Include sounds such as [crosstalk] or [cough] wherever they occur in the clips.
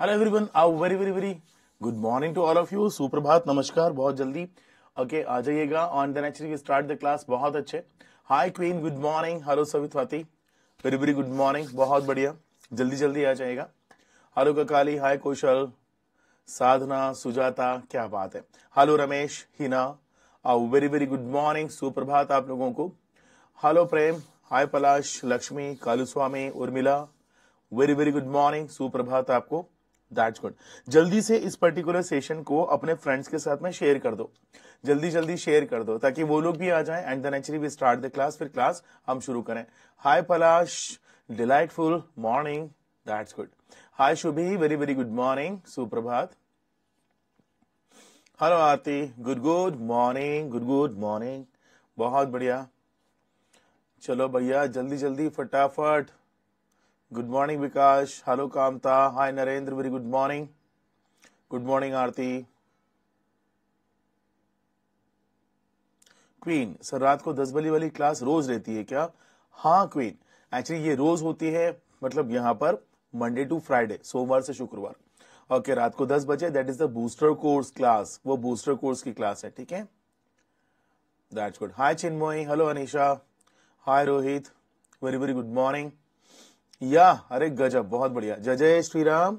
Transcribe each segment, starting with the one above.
Hello everyone आओ very very very good morning to all of you सुप्रभात नमस्कार बहुत जल्दी ओके आ जाइएगा on then actually start the class बहुत अच्छे hi queen good morning hello Savit Swati very very good morning बहुत बढ़िया जल्दी जल्दी आ जाएगा हेलो ककाली हाय कौशल साधना सुजाता क्या बात है हेलो रमेश हिना आओ वेरी वेरी गुड मॉर्निंग सुप्रभात आप लोगों को hello Prem hi Palash Lakshmi Kalu Swami Urmila very very good morning सुप्रभात आपको दैट्स गुड जल्दी से इस पर्टिकुलर सेशन को अपने फ्रेंड्स के साथ में शेयर कर दो जल्दी जल्दी शेयर कर दो ताकि वो लोग भी आ जाएं and then actually we start the class फिर क्लास हम शुरू करें hi Palash delightful morning that's good hi Shubhi very very good morning सुप्रभात hello Aarti good good morning good good morning बहुत बढ़िया चलो भैया जल्दी जल्दी फटाफट good morning Vikas hello Kamta hi Narendra very good morning good morning Aarti queen sir रात को दस बजे वाली क्लास रोज रहती है क्या हाँ क्वीन एक्चुअली ये रोज होती है मतलब यहां पर मंडे टू फ्राइडे सोमवार से शुक्रवार ओके okay, रात को दस बजे that is the booster course class वो बूस्टर कोर्स की क्लास है ठीक है that's good hi Chinmoy hello Anisha hi Rohit very very good morning या अरे गजब बहुत बढ़िया जय जय श्री राम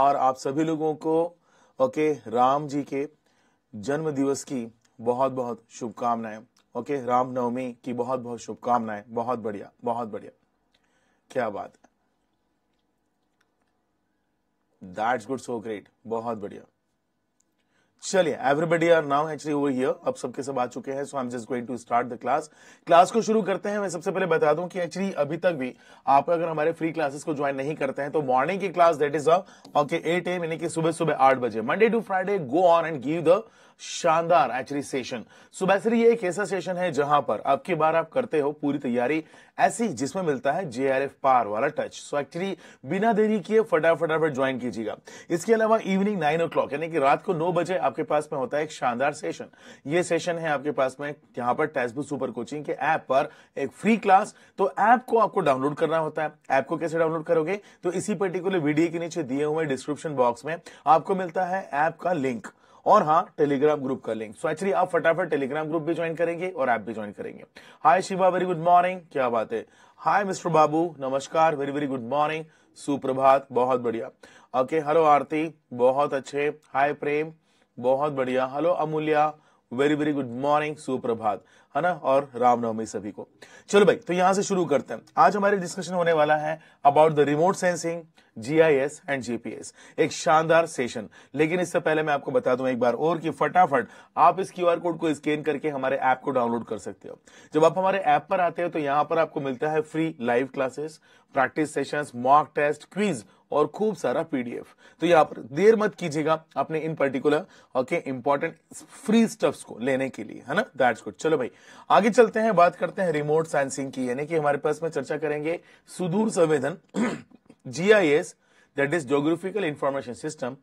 और आप सभी लोगों को ओके राम जी के जन्म दिवस की बहुत बहुत शुभकामनाएं ओके रामनवमी की बहुत बहुत शुभकामनाएं बहुत बढ़िया बहुत बढ़िया क्या बात दैट्स गुड सो ग्रेट बहुत बढ़िया चलिए everybody are now actually over here अब सबके सब आ चुके हैं so I am just going to start the class class को शुरू करते हैं मैं सबसे पहले बता दूं कि एक्चुअली अभी तक भी आप अगर हमारे फ्री क्लासेस को ज्वाइन नहीं करते हैं तो मॉर्निंग की class that is okay eight A M कि सुबह सुबह आठ बजे Monday to Friday go on and give the शानदार एक्चुअली सेशन सुबह से ये एक ऐसा सेशन है जहां पर अब की बार आप करते हो पूरी तैयारी ऐसी जिसमें मिलता है जेआरएफ पार वाला टच सो एक्चुअली बिना देरी किए फटाफट फटाफट ज्वाइन कीजिएगा इसके अलावा इवनिंग नाइन ओ क्लॉक यानी कि रात को नौ बजे आपके पास में होता है एक शानदार सेशन ये सेशन है आपके पास में यहां पर टेस्टबुक सुपर कोचिंग के ऐप पर एक फ्री क्लास तो ऐप को आपको डाउनलोड करना होता है ऐप को कैसे डाउनलोड करोगे तो इसी पर्टिकुलर वीडियो के नीचे दिए हुए डिस्क्रिप्शन बॉक्स में आपको मिलता है ऐप का लिंक और हाँ टेलीग्राम ग्रुप का लिंक सो एक्चुअली आप फटाफट टेलीग्राम ग्रुप भी ज्वाइन करेंगे और ऐप भी ज्वाइन करेंगे hi Shiva very good morning क्या बात है हाय मिस्टर बाबू नमस्कार वेरी वेरी गुड मॉर्निंग सुप्रभात बहुत बढ़िया ओके हेलो आरती बहुत अच्छे हाय प्रेम बहुत बढ़िया hello Amulya very very good morning सुप्रभात है ना और रामनवमी सभी को चलो भाई तो यहां से शुरू करते हैं आज हमारे डिस्कशन होने वाला है about the remote sensing GIS and GPS एक शानदार सेशन लेकिन इससे पहले मैं आपको बता दूं एक बार और कि फटाफट आप इस क्यूआर कोड को स्कैन करके हमारे ऐप को डाउनलोड कर सकते हो जब आप हमारे ऐप पर आते हो तो यहाँ पर आपको मिलता है free live classes practice sessions mock test quiz और खूब सारा पीडीएफ तो यहाँ पर देर मत कीजिएगा अपने इन particular okay important free stuffs को लेने के लिए है ना दैट्स गुड चलो भाई आगे चलते हैं बात करते हैं रिमोट सेंसिंग की यानी कि हमारे पास में चर्चा करेंगे सुदूर संवेदन GIS that is geographical information system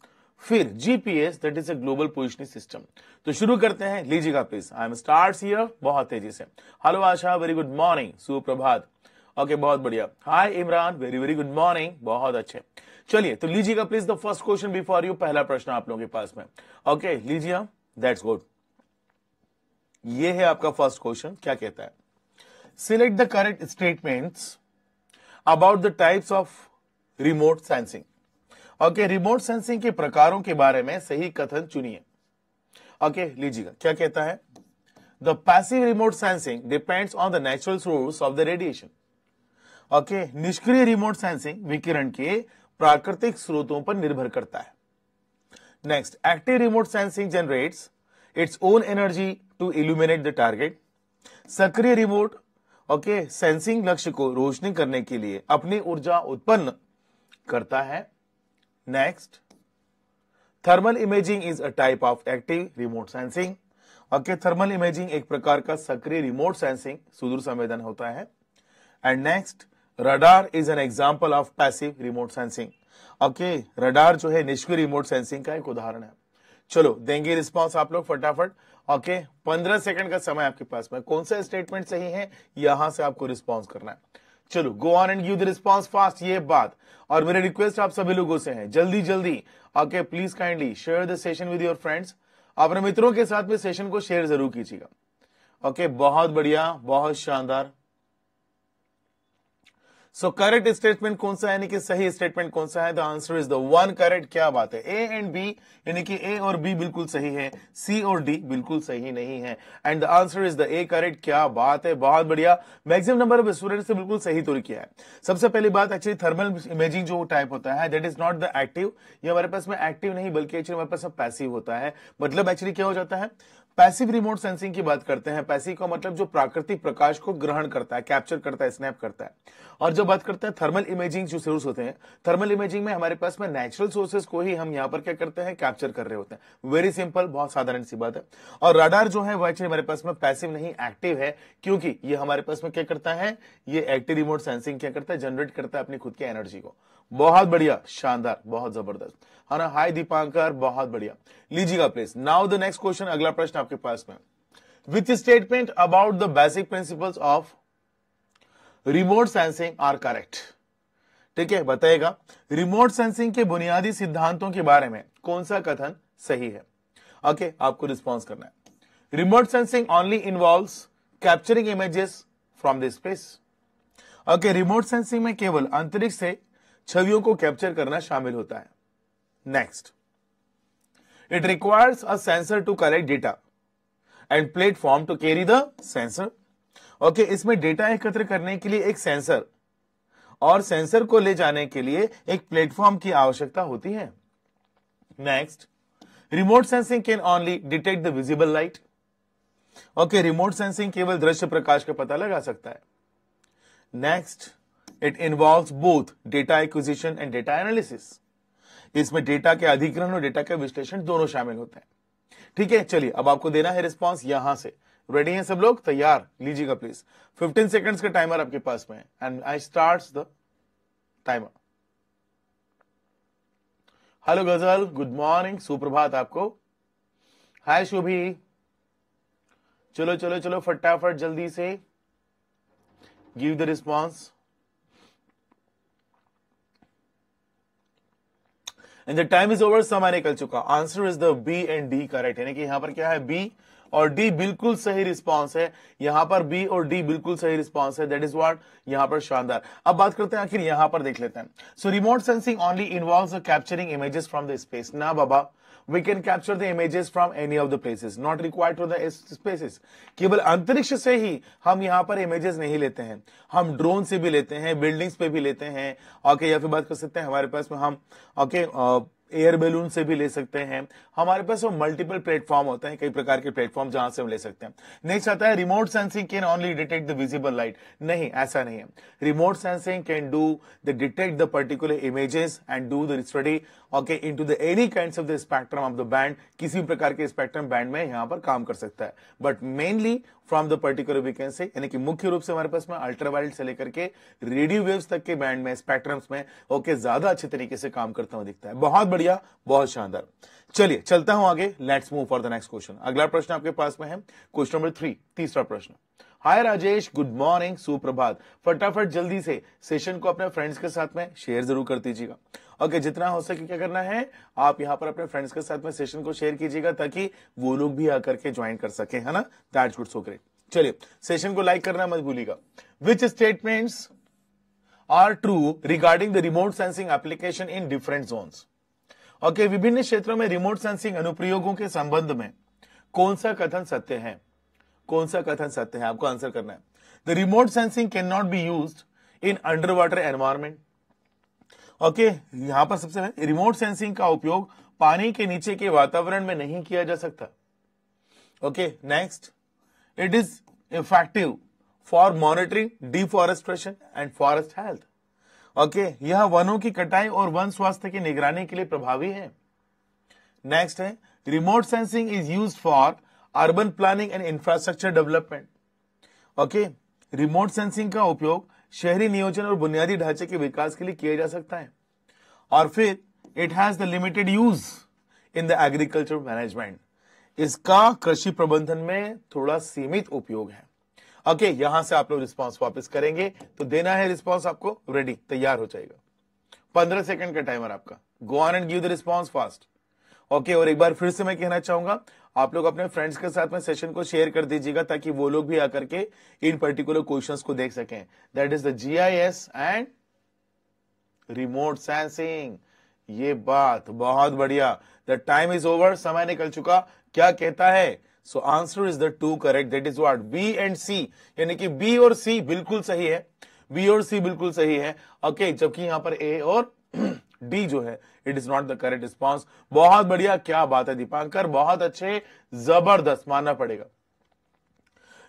फिर GPS that is a global positioning system तो शुरू करते हैं लीजिएगा प्लीज आई एम स्टार्ट बहुत तेजी से hello Asha very good morning सुप्रभात ओके बहुत बढ़िया hi Imran very very good morning बहुत अच्छे चलिए तो लीजिएगा please the first question before you पहला प्रश्न आप लोगों के पास में ओके लीजिए दैट्स गुड ये है आपका फर्स्ट क्वेश्चन क्या कहता है select the correct statements about the types of remote sensing okay remote sensing के प्रकारों के बारे में सही कथन चुनिए ओके लीजिएगा क्या कहता है the passive remote sensing depends on the natural source of the radiation okay निष्क्रिय रिमोट सेंसिंग विकिरण के प्राकृतिक स्रोतों पर निर्भर करता है next active remote sensing generates its own energy to illuminate the target. सक्रिय रिमोट ओके okay, सेंसिंग लक्ष्य को रोशनी करने के लिए अपनी ऊर्जा उत्पन्न करता है next thermal imaging is a type of active remote sensing okay thermal imaging एक प्रकार का सक्रिय रिमोट सेंसिंग सुदूर संवेदन होता है and next radar is an example of passive remote sensing okay radar जो है निष्क्रिय रिमोट सेंसिंग का एक उदाहरण है चलो देंगे रिस्पॉन्स आप लोग फटाफट ओके पंद्रह सेकंड का समय आपके पास में कौन सा स्टेटमेंट सही है यहां से आपको रिस्पॉन्स करना है चलो go on and give the response fast ये बात और मेरे रिक्वेस्ट आप सभी लोगों से है जल्दी जल्दी okay please kindly share the session with your friends अपने मित्रों के साथ में सेशन को शेयर जरूर कीजिएगा ओके बहुत बढ़िया बहुत शानदार सो करेक्ट स्टेटमेंट कौन सा यानी कि सही स्टेटमेंट कौन सा है the answer is the one correct क्या बात है ए एंड बी यानी कि ए और बी बिल्कुल सही है सी और डी बिल्कुल सही नहीं है and the answer is the A correct क्या बात है बहुत बढ़िया मैक्सिमम नंबर ऑफ स्टूडेंट से बिल्कुल सही तो किया है सबसे पहली बात एक्चुअली थर्मल इमेजिंग जो टाइप होता है that is not the active ये हमारे पास में एक्टिव नहीं बल्कि एक्चुअली हमारे पास पैसिव होता है मतलब एक्चुअली क्या हो जाता है पैसिव रिमोट सेंसिंग की बात करते हैं पैसिव का मतलब जो प्राकृतिक प्रकाश को ग्रहण करता है कैप्चर करता है स्नैप करता है और जब बात करते हैं थर्मल इमेजिंग जो सोर्स होते हैं थर्मल इमेजिंग में हमारे पास में नेचुरल सोर्सेज को ही हम यहाँ पर क्या करते हैं कैप्चर कर रहे होते हैं वेरी सिंपल बहुत साधारण सी बात है और राडार जो है वह हमारे पास में पैसिव नहीं एक्टिव है क्योंकि ये हमारे पास में क्या करता है ये एक्टिव रिमोट सेंसिंग क्या करता है जनरेट करता है अपनी खुद की एनर्जी को बहुत बढ़िया शानदार बहुत जबरदस्त है हाँ ना हाय दीपांकर बहुत बढ़िया लीजिएगा please now the next question अगला प्रश्न आपके पास में with statement about the basic principle of remote sensing are correct ठीक है बताएगा रिमोट सेंसिंग के बुनियादी सिद्धांतों के बारे में कौन सा कथन सही है ओके okay, आपको रिस्पॉन्स करना है remote sensing only involve capturing images from the space okay remote sensing में केवल अंतरिक्ष से छवियों को कैप्चर करना शामिल होता है next it requires a sensor to collect data and platform to carry the sensor okay इसमें डेटा एकत्र करने के लिए एक सेंसर और सेंसर को ले जाने के लिए एक प्लेटफॉर्म की आवश्यकता होती है next remote sensing can only detect the visible light okay remote sensing केवल दृश्य प्रकाश का पता लगा सकता है next it involve both data acquisition and data analysis इसमें डेटा के अधिग्रहण और डेटा के विश्लेषण दोनों शामिल होते हैं ठीक है चलिए अब आपको देना है रिस्पॉन्स यहां से रेडी हैं सब लोग तैयार लीजिएगा प्लीज 15 सेकंड्स का टाइमर आपके पास में and I start the timer hello Gazal good morning सुप्रभात आपको हाय शुभी चलो चलो चलो फटाफट जल्दी से give the response and the time is over समय निकल चुका answer is the B and D correct यानी कि यहाँ पर क्या है बी और डी बिल्कुल सही रिस्पांस है यहां पर बी और डी बिल्कुल सही रिस्पांस है दैट इज व्हाट यहां पर शानदार अब बात करते हैं आखिर यहां पर देख लेते हैं so remote sensing only involve capturing images from the space ना बाबा we can capture the images from any of the places not required to the spaces केवल अंतरिक्ष से ही हम यहाँ पर images नहीं लेते हैं हम drone से भी लेते हैं buildings पे भी लेते हैं okay, या फिर बात कर सकते हैं हमारे पास में हम okay, uh, एयर बेलून से भी ले सकते हैं हमारे पास वो मल्टीपल प्लेटफॉर्म होते हैं कई प्रकार के प्लेटफॉर्म जहां से हम ले सकते हैं नेक्स्ट आता है remote sensing can only detect the visible light नहीं ऐसा नहीं है remote sensing can do the detect the particular images and do the study okay into the any kinds of the spectrum of the band किसी भी प्रकार के spectrum band में यहां पर काम कर सकता है but mainly from the particular we can say यानी कि मुख्य रूप से हमारे पास में अल्ट्रावाइल्ड से लेकर के रेडियो वेव्स तक के बैंड में स्पेक्ट्रम्स में ओके okay, ज्यादा अच्छे तरीके से काम करता हुआ दिखता है बहुत बढ़िया बहुत शानदार चलिए चलता हूं आगे let's move for the next question अगला प्रश्न आपके पास में है क्वेश्चन नंबर थ्री तीसरा प्रश्न हाय राजेश गुड मॉर्निंग सुप्रभात फटाफट जल्दी से सेशन को अपने फ्रेंड्स के साथ में शेयर जरूर कर दीजिएगा ओके okay, जितना हो सके क्या करना है आप यहाँ पर अपने फ्रेंड्स के साथ में सेशन को शेयर कीजिएगा ताकि वो लोग भी आकर के ज्वाइन कर सके है ना दैट्स गुड सो ग्रेट चलिए सेशन को लाइक करना मत भूलिएगा which statements are true regarding the remote sensing application in different zone okay विभिन्न क्षेत्रों में रिमोट सेंसिंग अनुप्रयोगों के संबंध में कौन सा कथन सत्य है कौन सा कथन सत्य है आपको आंसर करना है the remote sensing can not be use in under water environment okay यहां पर सबसे रिमोट सेंसिंग का उपयोग पानी के नीचे के वातावरण में नहीं किया जा सकता okay next it is effective for monitoring deforestation and forest health okay यह वनों की कटाई और वन स्वास्थ्य की निगरानी के लिए प्रभावी है नेक्स्ट है remote sensing is use for urban planning and infrastructure development okay remote sensing का उपयोग शहरी नियोजन और बुनियादी ढांचे के विकास के लिए किया जा सकता है और फिर it has the limited use in the agriculture management इसका कृषि प्रबंधन में थोड़ा सीमित उपयोग है ओके okay, यहां से आप लोग रिस्पॉन्स वापस करेंगे तो देना है रिस्पॉन्स आपको रेडी तैयार हो जाएगा पंद्रह सेकंड का टाइमर आपका go on and give the response fast okay और एक बार फिर से मैं कहना चाहूंगा आप लोग अपने फ्रेंड्स के साथ में सेशन को शेयर कर दीजिएगा ताकि वो लोग भी आकर के इन पर्टिकुलर क्वेश्चन को देख सकें that is the G and remote sensing ये बात बहुत बढ़िया द टाइम इज ओवर समय निकल चुका क्या कहता है so answer is the two correct that is what B and C यानी कि बी और सी बिल्कुल सही है बी और सी बिल्कुल सही है ओके okay, जबकि यहां पर ए और डी जो है it is not the correct response बहुत बढ़िया क्या बात है दीपांकर बहुत अच्छे जबरदस्त मानना पड़ेगा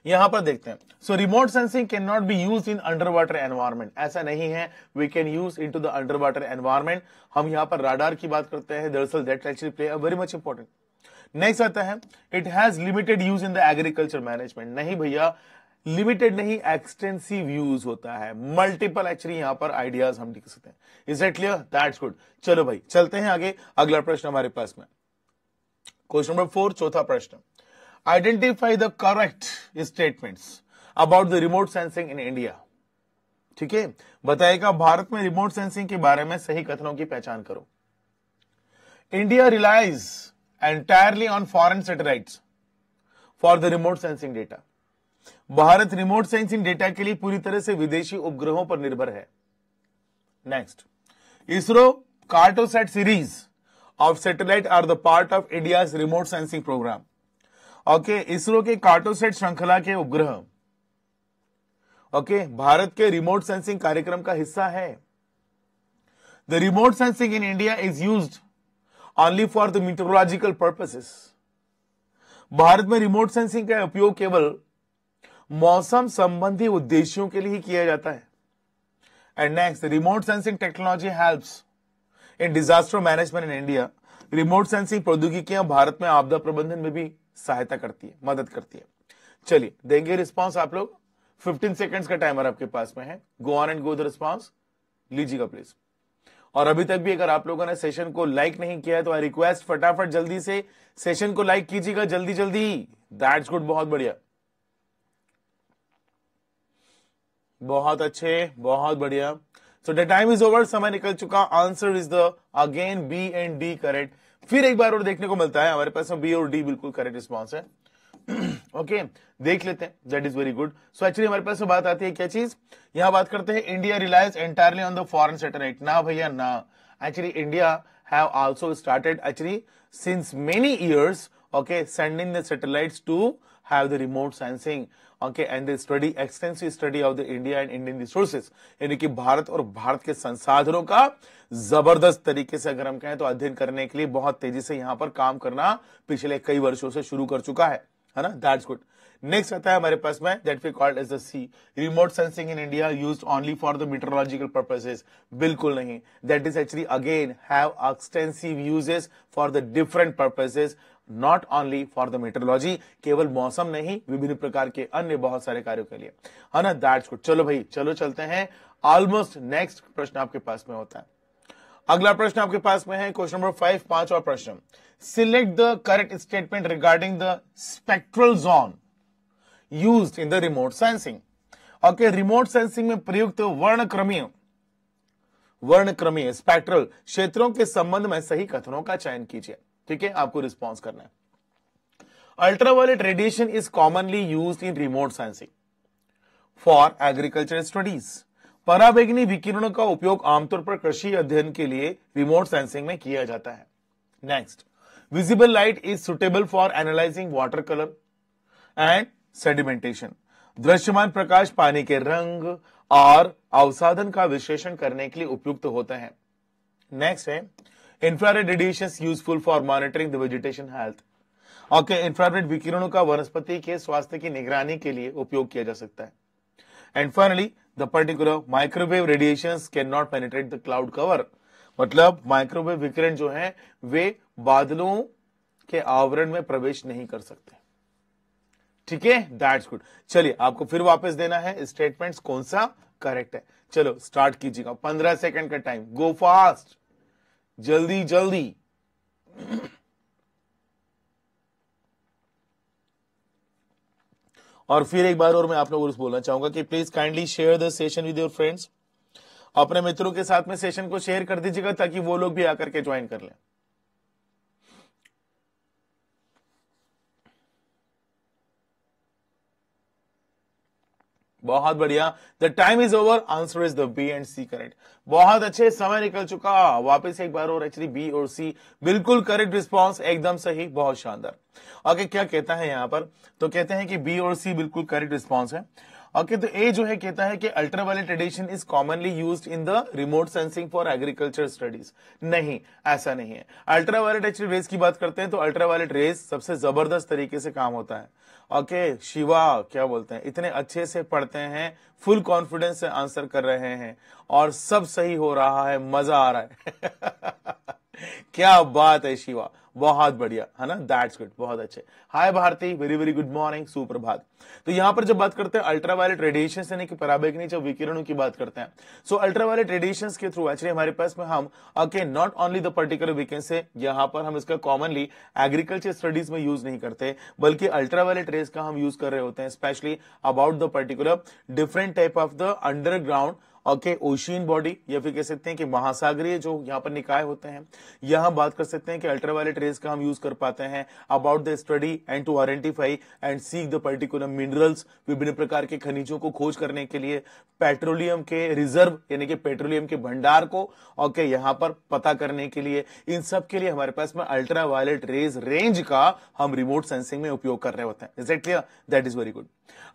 यहां पर देखते हैं so remote sensing can not be use in under water environment ऐसा नहीं है we can use in to the under water environment हम यहां पर राडार की बात करते हैं दरअसल that actually play a very much important next आता है it has limited use in the agriculture management नहीं भैया लिमिटेड नहीं एक्सटेंसिव यूज होता है मल्टीपल एक्चुअली यहां पर आइडियाज हम लिख सकते हैं is it clear that's good चलो भाई चलते हैं आगे अगला प्रश्न हमारे पास में क्वेश्चन नंबर फोर चौथा प्रश्न identify the correct statements about the remote sensing in India ठीक है बताएगा भारत में रिमोट सेंसिंग के बारे में सही कथनों की पहचान करो India relies entirely on foreign satellite for the remote sensing data भारत रिमोट सेंसिंग डेटा के लिए पूरी तरह से विदेशी उपग्रहों पर निर्भर है next ISRO Cartosat series of satellite are the part of India remote sensing program okay ISRO के कार्टोसेट श्रृंखला के उपग्रह ओके okay, भारत के रिमोट सेंसिंग कार्यक्रम का हिस्सा है the remote sensing in India is use only for the meteorological purposes भारत में रिमोट सेंसिंग का उपयोग केवल मौसम संबंधी उद्देश्यों के लिए ही किया जाता है and next remote sensing technology helps in disaster management in India remote sensing प्रौद्योगिकियां भारत में आपदा प्रबंधन में भी सहायता करती है मदद करती है चलिए देंगे रिस्पॉन्स आप लोग 15 सेकंड्स का टाइमर आपके पास में है go on and go the response लीजिएगा प्लीज और अभी तक भी अगर आप लोगों ने सेशन को लाइक नहीं किया है तो आई रिक्वेस्ट फटाफट जल्दी से सेशन को लाइक कीजिएगा जल्दी जल्दी दैट्स गुड बहुत बढ़िया बहुत अच्छे बहुत बढ़िया so the time is over समय निकल चुका answer is the again B and D correct फिर एक बार और देखने को मिलता है हमारे पास में बी और डी बिल्कुल करेक्ट रिस्पॉन्स है ओके [clears throat] देख लेते हैं that is very good so actually हमारे पास बात आती है क्या चीज यहाँ बात करते हैं India reliance entirely on the foreign satellite ना भैया ना actually India have also started actually since many years okay sending the satellite to have the remote sensing okay and they study extensive study of the india and indian resources यानी कि भारत और भारत के संसाधनों का जबरदस्त तरीके से अगर हम कहें तो अध्ययन करने के लिए बहुत तेजी से यहाँ पर काम करना पिछले कई वर्षों से शुरू कर चुका है है ना दैट्स गुड नेक्स्ट आता है हमारे पास में that we called as the C remote sensing in India use only for the meteorological purposes बिल्कुल नहीं that is actually again have extensive uses for the different purposes not only for the metrology केवल मौसम नहीं विभिन्न प्रकार के अन्य बहुत सारे कार्यों के लिए है ना दैट्स गुड चलो भाई चलो चलते हैं ऑलमोस्ट नेक्स्ट प्रश्न आपके पास में होता है अगला प्रश्न आपके पास में है क्वेश्चन नंबर फाइव पांचवा प्रश्न select the correct statement regarding the spectral zone use in the remote sensing okay remote sensing में प्रयुक्त वर्णक्रमीय वर्णक्रमीय स्पेक्ट्रल क्षेत्रों के संबंध में सही कथनों का चयन कीजिए ठीक है आपको रिस्पॉन्स करना है ultraviolet radiation is commonly use in remote sensing for agriculture studies पराबैग्नी विकिरणों का उपयोग आमतौर पर कृषि अध्ययन के लिए रिमोट सेंसिंग में किया जाता है next visible light is suitable for analysing water colour and sedimentation दृश्यमान प्रकाश पानी के रंग और अवसाधन का विश्लेषण करने के लिए उपयुक्त होता है नेक्स्ट है infrared radiation useful for monitoring the vegetation health okay infrared विकिरणों का वनस्पति के स्वास्थ्य की निगरानी के लिए उपयोग किया जा सकता है and finally the particular microwave radiation can not penetrate the cloud cover मतलब माइक्रोवेव विकिरण जो है वे बादलों के आवरण में प्रवेश नहीं कर सकते ठीक है दैट्स गुड चलिए आपको फिर वापस देना है स्टेटमेंट्स कौन सा करेक्ट है चलो स्टार्ट कीजिएगा पंद्रह सेकंड का टाइम गो फास्ट जल्दी जल्दी और फिर एक बार और मैं आप लोगों को बोलना चाहूंगा कि please kindly share the session with your friends अपने मित्रों के साथ में सेशन को शेयर कर दीजिएगा ताकि वो लोग भी आकर के ज्वाइन कर लें बहुत बढ़िया the time is over answer is the B and C correct बहुत अच्छे समय निकल चुका वापस एक बार और एक्चुअली बी और सी बिल्कुल करेक्ट रिस्पॉन्स एकदम सही बहुत शानदार ओके okay, क्या कहता है यहाँ पर तो कहते हैं कि बी और सी बिल्कुल करेक्ट रिस्पॉन्स है ओके तो ए जो है कहता है कि ultraviolet radiation is commonly use in the remote sensing for agriculture studies नहीं ऐसा नहीं है अल्ट्रावायलेट एक्चुअल एक्चुअली रेस की बात करते हैं तो अल्ट्रावायलेट रेस सबसे जबरदस्त तरीके से काम होता है ओके okay, शिवा क्या बोलते हैं इतने अच्छे से पढ़ते हैं फुल कॉन्फिडेंस से आंसर कर रहे हैं और सब सही हो रहा है मजा आ रहा है [laughs] क्या बात है शिवा बहुत बढ़िया है ना दैट्स गुड बहुत अच्छे hi Bharti very very good morning सुप्रभात तो यहाँ पर जब बात करते हैं अल्ट्रा वायलेट रेडिएशन यानी कि पराबैग्नी जब विकिरणों की बात करते हैं सो अल्ट्रा वायलेट रेडिएशन के थ्रू एक्चुअली हमारे पास में हम okay not only the particular वीकेंस है यहाँ पर हम इसका कॉमनली एग्रीकल्चर स्टडीज में यूज नहीं करते बल्कि अल्ट्रा वायलेट रेस का हम यूज कर रहे होते हैं specially about the particular different type of the underground okay ocean body या फिर कह सकते हैं कि महासागरीय जो यहाँ पर निकाय होते हैं यह हम बात कर सकते हैं कि अल्ट्रावायलेट रेज का हम यूज कर पाते हैं about the study and to identify and seek the particular minerals विभिन्न प्रकार के खनिजों को खोज करने के लिए पेट्रोलियम के रिजर्व यानी कि पेट्रोलियम के भंडार को ओके यहाँ पर पता करने के लिए इन सब के लिए हमारे पास में अल्ट्रावायलेट रेज रेंज का हम रिमोट सेंसिंग में उपयोग कर रहे होते हैं is it clear that is very good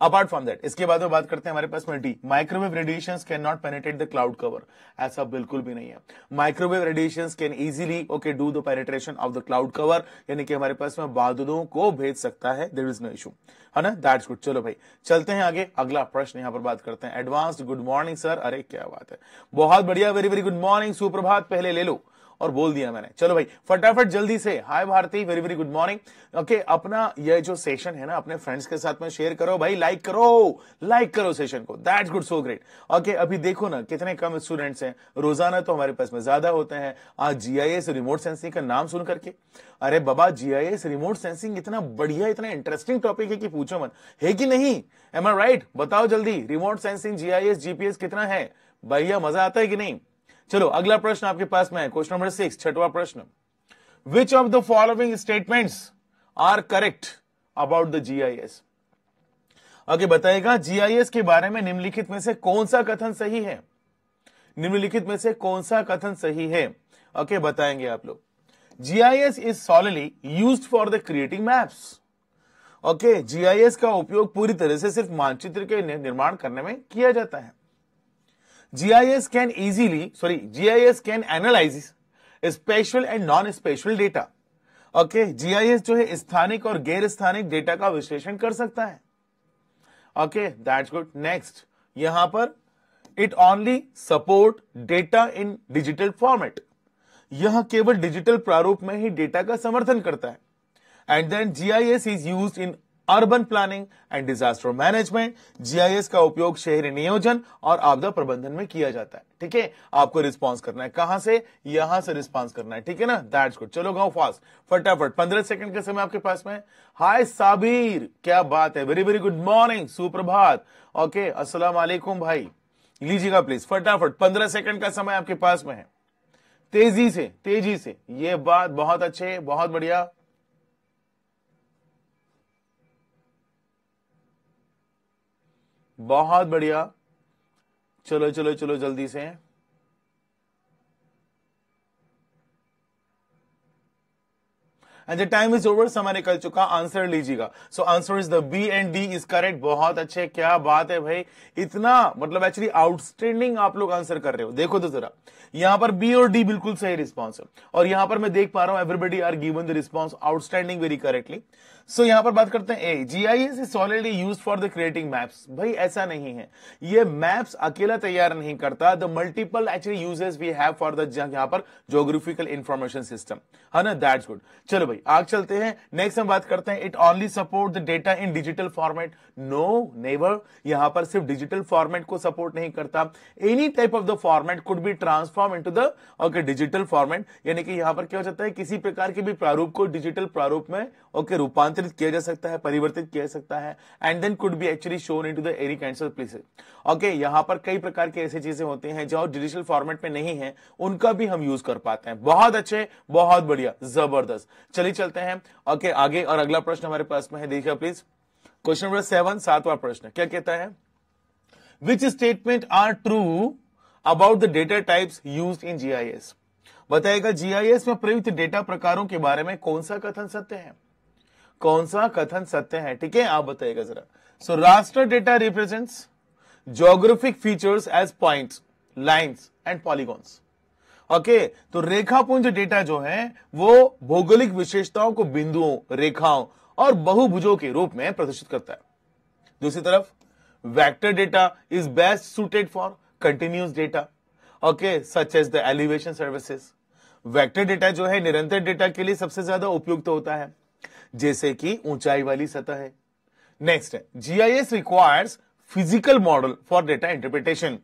apart from that इसके बाद में बात करते हैं हमारे पास में the microwave radiation can not penetrate the cloud cover ऐसा बिल्कुल भी नहीं है microwave radiation can easily okay do the penetration of the cloud cover यानी कि हमारे पास में बादलों को भेज सकता है देर इज नो इशू है ना दैट्स गुड चलो भाई चलते हैं आगे अगला प्रश्न यहां पर बात करते हैं एडवांस गुड मॉर्निंग सर अरे क्या बात है बहुत बढ़िया वेरी वेरी गुड मॉर्निंग सुप्रभात पहले ले लो और बोल दिया मैंने चलो भाई फटाफट जल्दी से hi Bharti very very good morning okay अपना यह जो सेशन है ना अपने फ्रेंड्स के साथ में शेयर करो भाई लाइक करो लाइक करो सेशन को that's good so great okay अभी देखो ना कितने कम स्टूडेंट्स हैं रोजाना तो हमारे पास में ज्यादा होते हैं आज जीआईएस रिमोट सेंसिंग का नाम सुन करके अरे बाबा जीआईएस रिमोट सेंसिंग इतना बढ़िया इतना इंटरेस्टिंग टॉपिक है कि पूछो मत है कि नहीं एम आर राइट बताओ जल्दी रिमोट सेंसिंग जीआईएस जीपीएस कितना है भैया मजा आता है कि नहीं चलो अगला प्रश्न आपके पास में है क्वेश्चन नंबर सिक्स छठवा प्रश्न which of the following statements are correct about the GIS आगे बताएगा जीआईएस के बारे में निम्नलिखित में से कौन सा कथन सही है निम्नलिखित में से कौन सा कथन सही है ओके बताएंगे आप लोग GIS is solidly use for the creating maps okay GIS का उपयोग पूरी तरह से सिर्फ मानचित्र के निर्माण करने में किया जाता है GIS can easily, sorry, GIS can analyze spatial and non-spatial data. Okay okay, GIS जो है स्थानिक और गैर स्थानिक डेटा का विश्लेषण कर सकता है ओके दैट्स गुड नेक्स्ट यहां पर it only support data in digital format यह केवल डिजिटल प्रारूप में ही डेटा का समर्थन करता है and then GIS is use in urban planning and disaster management GIS का उपयोग शहरी नियोजन और आपदा प्रबंधन में किया जाता है ठीक है आपको रिस्पॉन्स करना है कहां से यहां से रिस्पांस करना है ठीक है ना दैट्स गुड चलो गाओ फास्ट फटाफट पंद्रह सेकंड का समय आपके पास में हाय साबिर क्या बात है वेरी वेरी गुड मॉर्निंग सुप्रभात ओके अस्सलाम भाई लीजिएगा प्लीज फटाफट पंद्रह सेकंड का समय आपके पास में है तेजी से तेजी से ये बात बहुत अच्छे बहुत बढ़िया बहुत बढ़िया चलो चलो चलो जल्दी से and the time is over समय निकल चुका आंसर लीजिएगा so answer is the B and D is correct बहुत अच्छे क्या बात है भाई इतना मतलब एक्चुअली आउटस्टैंडिंग आप लोग आंसर कर रहे हो देखो तो जरा यहां पर बी और डी बिल्कुल सही रिस्पॉन्स है और यहां पर मैं देख पा रहा हूं everybody are given the response outstanding very correctly so so, यहां पर बात करते हैं a G I S is already use for the creating maps भाई ऐसा नहीं है ये मैप्स अकेला तैयार नहीं करता the multiple actually uses we have for the यहां पर जोग्राफिकल इंफॉर्मेशन सिस्टम है ना दैट्स गुड चलो भाई आग चलते हैं नेक्स्ट हम बात करते हैं it only support the data in digital format no never यहां पर सिर्फ डिजिटल फॉर्मेट को सपोर्ट नहीं करता any type of the format could be transform to the okay digital format यानी कि यहां पर क्या हो जाता है किसी प्रकार के भी प्रारूप को डिजिटल प्रारूप में ओके okay, रूपांतर रूपांतरित किया जा सकता है परिवर्तित किया जा सकता है and then could be actually shown in to the area cancer of places okay यहाँ पर कई प्रकार की ऐसी चीजें होती हैं जो डिजिटल फॉर्मेट में नहीं है उनका भी हम यूज कर पाते हैं बहुत अच्छे बहुत बढ़िया जबरदस्त चलिए चलते हैं ओके okay, आगे और अगला प्रश्न हमारे पास में है देखिए प्लीज क्वेश्चन नंबर सेवन सातवां प्रश्न क्या कहता है which statement are true about the data types use in जी बताएगा जीआईएस में प्रयुक्त डेटा प्रकारों के बारे में कौन सा कथन सत्य है कौन सा कथन सत्य है ठीक है आप बताइएगा जरा so raster data represents geographic features as point line and polygons okay तो रेखापुंज डेटा जो है वो भौगोलिक विशेषताओं को बिंदुओं रेखाओं और बहुभुजों के रूप में प्रदर्शित करता है दूसरी तरफ vector data is best suited for continuous data okay such as the elevation services vector data जो है निरंतर डेटा के लिए सबसे ज्यादा उपयुक्त होता है जैसे कि ऊंचाई वाली सतह है नेक्स्ट है GIS requires physical model for data interpretation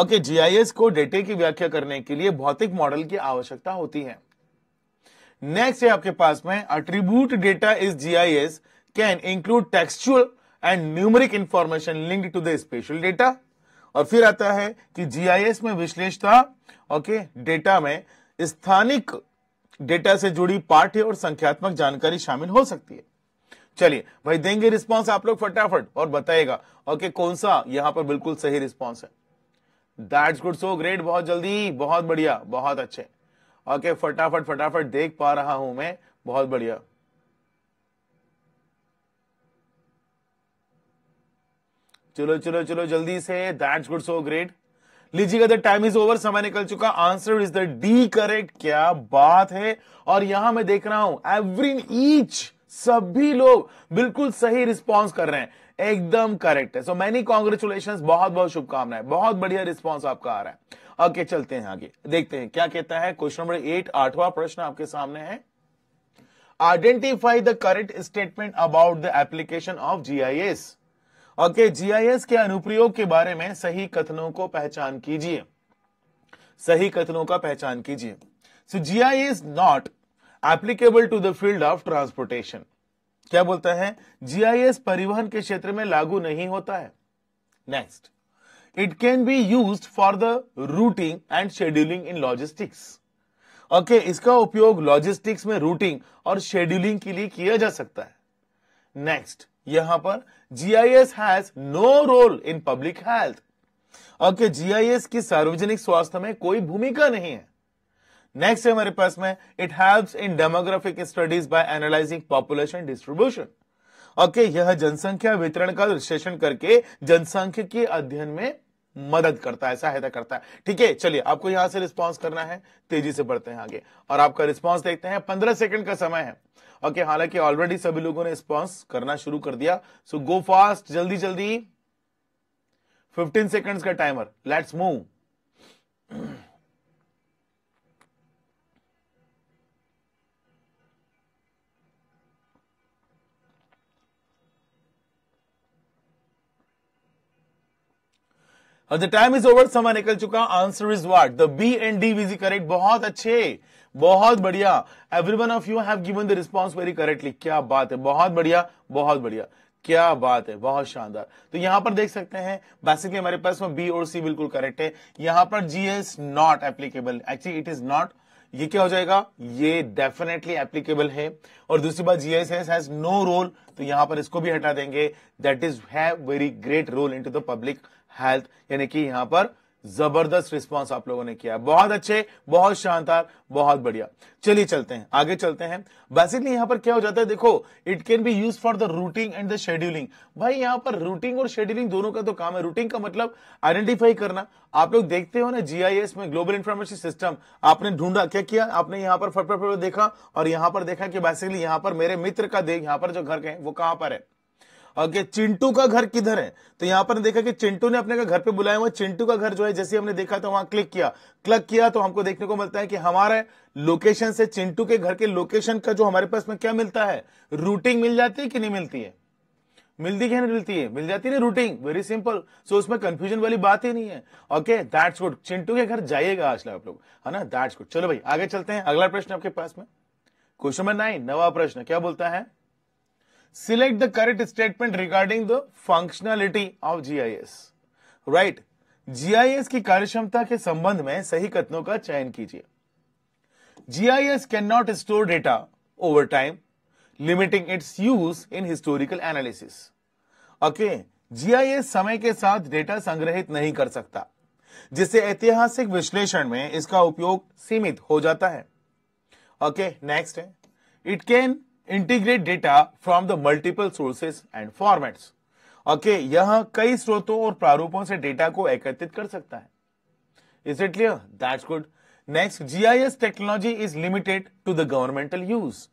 okay GIS को डेटे की व्याख्या करने के लिए भौतिक मॉडल की आवश्यकता होती है नेक्स्ट है आपके पास में attribute data is GIS can include textual and numeric information linked to the spatial data और फिर आता है कि जीआईएस में विश्लेषता ओके okay, डेटा में स्थानिक डेटा से जुड़ी पाठ्य और संख्यात्मक जानकारी शामिल हो सकती है चलिए भाई देंगे रिस्पॉन्स आप लोग फटाफट और बताएगा ओके कौन सा यहां पर बिल्कुल सही रिस्पॉन्स है दैट्स गुड सो ग्रेट बहुत जल्दी बहुत बढ़िया बहुत अच्छे ओके फटाफट फटाफट देख पा रहा हूं मैं बहुत बढ़िया चलो चलो चलो जल्दी से दैट्स गुड सो ग्रेट लीजिएगा द टाइम इज ओवर समय निकल चुका answer is the D correct क्या बात है और यहां मैं देख रहा हूं एवरी ईच सभी लोग बिल्कुल सही रिस्पॉन्स कर रहे हैं एकदम करेक्ट है सो मैनी कॉन्ग्रेचुलेशन बहुत बहुत शुभकामनाएं बहुत बढ़िया रिस्पॉन्स आपका आ रहा है ओके okay, चलते हैं आगे देखते हैं क्या कहता है क्वेश्चन नंबर एट आठवां प्रश्न आपके सामने है identify the correct statement about the application of GIS okay GIS के अनुप्रयोग के बारे में सही कथनों को पहचान कीजिए सही कथनों का पहचान कीजिए so GI is not applicable to the field of transportation क्या बोलता है जीआईएस परिवहन के क्षेत्र में लागू नहीं होता है next it can be use for the routing and scheduling in logistics okay इसका उपयोग लॉजिस्टिक्स में रूटिंग और शेड्यूलिंग के लिए किया जा सकता है नेक्स्ट यहां पर GIS has no role in public health okay GIS की सार्वजनिक स्वास्थ्य में कोई भूमिका नहीं है नेक्स्ट है हमारे पास में it helps in demographic studies by analysing population distribution okay यह जनसंख्या वितरण का विश्लेषण करके जनसंख्या के अध्ययन में मदद करता है सहायता करता है ठीक है चलिए आपको यहां से रिस्पॉन्स करना है तेजी से बढ़ते हैं आगे और आपका रिस्पॉन्स देखते हैं पंद्रह सेकंड का समय है ओके okay, हालांकि ऑलरेडी सभी लोगों ने रिस्पॉन्स करना शुरू कर दिया सो गो फास्ट जल्दी जल्दी 15 सेकंड्स का timer let's move the time is over समय निकल चुका answer is what the B and D which correct बहुत अच्छे बहुत बढ़िया every one of you have given the response very correctly क्या बात है बहुत बढ़िया बहुत बढ़िया क्या बात है बहुत शानदार तो यहां पर देख सकते हैं बेसिकली हमारे पास में बी और सी बिल्कुल करेक्ट है यहां पर G not applicable actually it is not ये क्या हो जाएगा ये डेफिनेटली एप्लीकेबल है और दूसरी बात जीएसएस हैज नो रोल तो यहां पर इसको भी हटा देंगे that is have very great role into the public health यानी कि यहां पर जबरदस्त रिस्पांस आप लोगों ने किया बहुत अच्छे बहुत शानदार बहुत बढ़िया चलिए चलते हैं आगे चलते हैं बेसिकली यहां पर क्या हो जाता है देखो it can be use for the routing and the scheduling भाई यहां पर रूटिंग और शेड्यूलिंग दोनों का तो काम है रूटिंग का मतलब आइडेंटिफाई करना आप लोग देखते हो ना जीआईएस में ग्लोबल इंफॉर्मेशन सिस्टम आपने ढूंढा क्या किया आपने यहां पर फटफट देखा और यहाँ पर देखा कि बेसिकली यहां पर मेरे मित्र का देख यहाँ पर जो घर गए वो कहां पर है ओके चिंटू का घर किधर है तो यहां पर देखा कि चिंटू ने अपने घर पे बुलाया हुआ चिंटू का घर जो है जैसे हमने देखा तो वहां क्लिक किया क्लिक किया तो हमको देखने को मिलता है कि हमारे लोकेशन से चिंटू के घर के लोकेशन का जो हमारे पास में क्या मिलता है रूटिंग मिल जाती है कि नहीं मिलती है मिलती क्या नहीं मिलती है मिल जाती है ना रूटिंग वेरी सिंपल सो उसमें कंफ्यूजन वाली बात ही नहीं है ओके दैट्स गुड चिंटू के घर जाइएगा आज आप लोग है ना दैट्स गुड चलो भाई आगे चलते हैं अगला प्रश्न आपके पास में क्वेश्चन नंबर नाइन नवा प्रश्न क्या बोलता है select the correct statement regarding the functionality of GIS. Right? GIS की कार्यक्षमता के संबंध में सही कथनों का चयन कीजिए GIS cannot store data over time, limiting its use in historical analysis. Okay, GIS समय के साथ डेटा संग्रहित नहीं कर सकता जिससे ऐतिहासिक विश्लेषण में इसका उपयोग सीमित हो जाता है ओके okay, नेक्स्ट है it can integrate data from the multiple sources and formats okay यह कई स्रोतों और प्रारूपों से डेटा को एकत्रित कर सकता है is it clear that's good next GIS technology is limited to the governmental use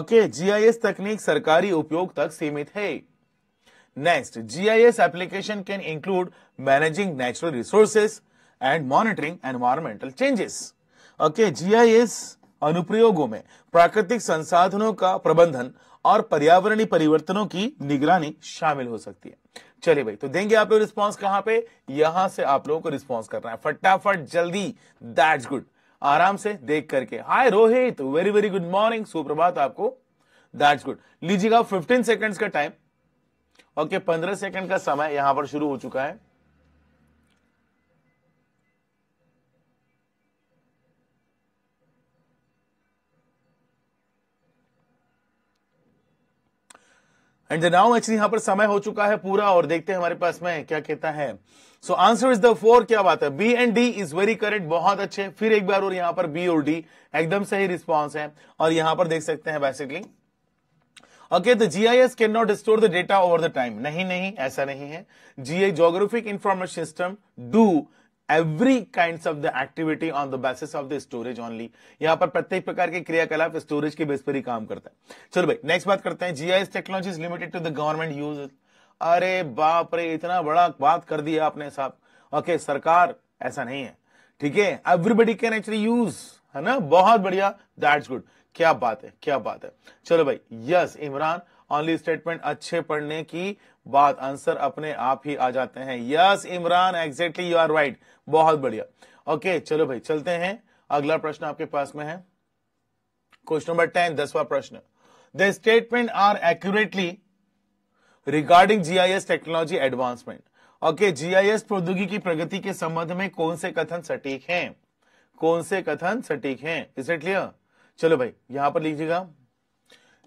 okay GIS तकनीक सरकारी उपयोग तक सीमित है next GIS application can include managing natural resources and monitoring environmental changes okay GIS अनुप्रयोगों में प्राकृतिक संसाधनों का प्रबंधन और पर्यावरणीय परिवर्तनों की निगरानी शामिल हो सकती है चलिए भाई तो देंगे आप लोग रिस्पॉन्स कहां पे यहां से आप लोगों को रिस्पॉन्स करना है फटाफट जल्दी दैट्स गुड आराम से देख करके hi Rohit very very good morning सुप्रभात आपको दैट्स गुड लीजिएगा 15 सेकंड्स का टाइम ओके okay, 15 सेकंड का समय यहां पर शुरू हो चुका है एंड नाउ एक्चुअली यहां पर समय हो चुका है पूरा और देखते हैं हमारे पास में क्या कहता है so answer is the four क्या बात है B and D is very correct बहुत अच्छे फिर एक बार और यहां पर बी और डी एकदम सही रिस्पॉन्स है और यहां पर देख सकते हैं basically okay the GIS can not store the data over the time नहीं नहीं ऐसा नहीं है GI geographic information system do every kind of the activity on the basis of the storage only यहां पर प्रत्येक प्रकार के क्रियाकलाप स्टोरेज के बेस पर ही काम करता है चलो भाई नेक्स्ट बात करते हैं GIS technology limited to the government use अरे बाप रे इतना बड़ा बात कर दिया आपने साहब ओके सरकार ऐसा नहीं है ठीक है एवरीबडी कैन एक्चुअली यूज है ना बहुत बढ़िया दैट्स गुड क्या बात है क्या बात है चलो भाई यस इमरान ऑनली स्टेटमेंट अच्छे पढ़ने की बात आंसर अपने आप ही आ जाते हैं yes Imran exactly you are right बहुत बढ़िया ओके okay, चलो भाई चलते हैं अगला प्रश्न आपके पास में है क्वेश्चन नंबर टेन दसवा प्रश्न the statement are accurately regarding GIS technology advancement okay GIS प्रौद्योगिकी की प्रगति के संबंध में कौन से कथन सटीक हैं कौन से कथन सटीक हैं इज इट क्लियर चलो भाई यहां पर लीजिएगा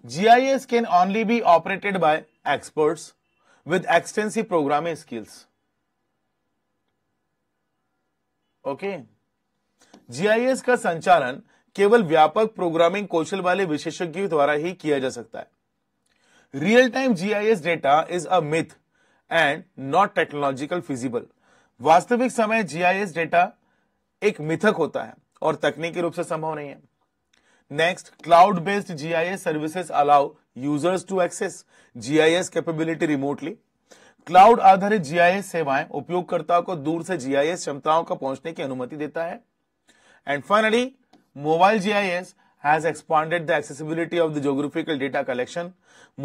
GIS can only be operated by experts with extensive programming skills. Okay GIS का संचालन केवल व्यापक प्रोग्रामिंग कौशल वाले विशेषज्ञों द्वारा ही किया जा सकता है real time GIS data is a myth and not technological feasible वास्तविक समय जीआईएस डेटा एक मिथक होता है और तकनीकी रूप से संभव नहीं है I S based allow users to access G I S capability remotely cloud आधारित जीआईएस सेवाएं उपयोगकर्ताओं को दूर से जीआईएस क्षमताओं का पहुंचने की अनुमति देता है and finally mobile GIS has expanded the accessibility of the geographical data collection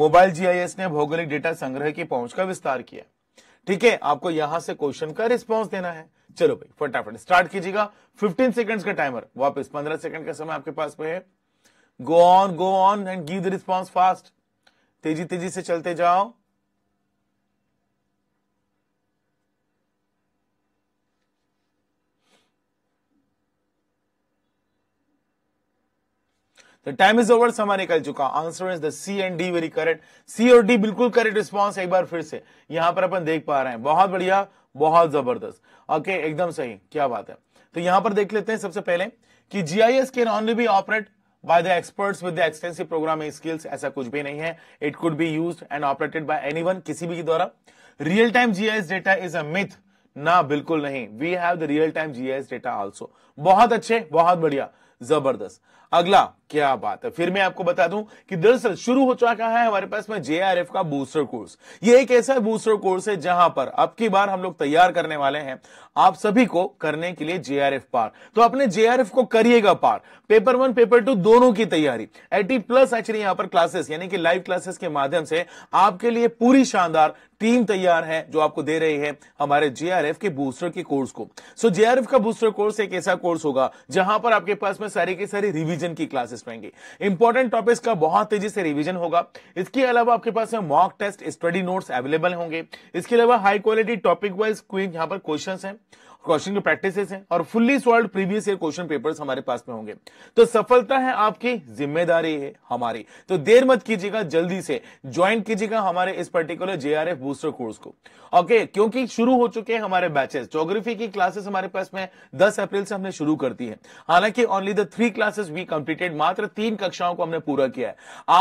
mobile GIS ने भौगोलिक डेटा संग्रह की पहुंच का विस्तार किया ठीक है आपको यहां से क्वेश्चन का रिस्पॉन्स देना है चलो भाई फटाफट स्टार्ट कीजिएगा 15 सेकंड्स का टाइमर वापस 15 सेकंड का समय आपके पास में है go on go on and give the response fast तेजी तेजी से चलते जाओ द टाइम इज ओवर समय निकल चुका answer is the C and D very correct C और डी बिल्कुल करेक्ट रिस्पॉन्स एक बार फिर से यहां पर अपन देख पा रहे हैं बहुत बढ़िया बहुत जबरदस्त ओके एकदम सही क्या बात है तो यहां पर देख लेते हैं सबसे पहले कि GIS can only be operate by the experts with the extensive programming skills ऐसा कुछ भी नहीं है it could be use and operated by any किसी भी द्वारा real time GIS data is अथ ना बिल्कुल नहीं we have the real time G S data also बहुत अच्छे बहुत बढ़िया जबरदस्त अगला क्या बात है फिर मैं आपको बता दूं कि दरअसल शुरू हो चुका है हमारे पास में जेआरएफ का बूस्टर कोर्स ये एक ऐसा बूस्टर कोर्स है जहां पर अब की बार हम लोग तैयार करने वाले हैं आप सभी को करने के लिए जेआरएफ पार तो अपने जेआरएफ को करिएगा पार पेपर वन पेपर टू दोनों की तैयारी एटी प्लस एक्चुअली यहां पर क्लासेस यानी कि लाइव क्लासेस के माध्यम से आपके लिए पूरी शानदार टीम तैयार है जो आपको दे रही है हमारे जेआरएफ के बूस्टर के कोर्स को सो so, जेआरएफ का बूस्टर कोर्स एक ऐसा कोर्स होगा जहां पर आपके पास में सारी की सारी रिविजन रिवीजन की क्लासेस रहेंगी इंपॉर्टेंट टॉपिक्स का बहुत तेजी से रिवीजन होगा इसके अलावा आपके पास में mock test study notes available होंगे इसके अलावा हाई क्वालिटी टॉपिक वाइज क्वीन यहाँ पर क्वेश्चन है क्वेश्चन के प्रैक्टिसेस हैं और fully solved previous year question papers हमारे पास में होंगे तो सफलता है आपकी जिम्मेदारी है हमारी तो देर मत कीजिएगा जल्दी से ज्वाइन कीजिएगा हमारे इस पर्टिकुलर जेआरएफ बूस्टर कोर्स को ओके क्योंकि शुरू हो चुके हैं हमारे बैचेस जोग्राफी की क्लासेस हमारे पास में दस अप्रैल से हमने शुरू कर दी है हालांकि only the three classes we completed मात्र तीन कक्षाओं को हमने पूरा किया है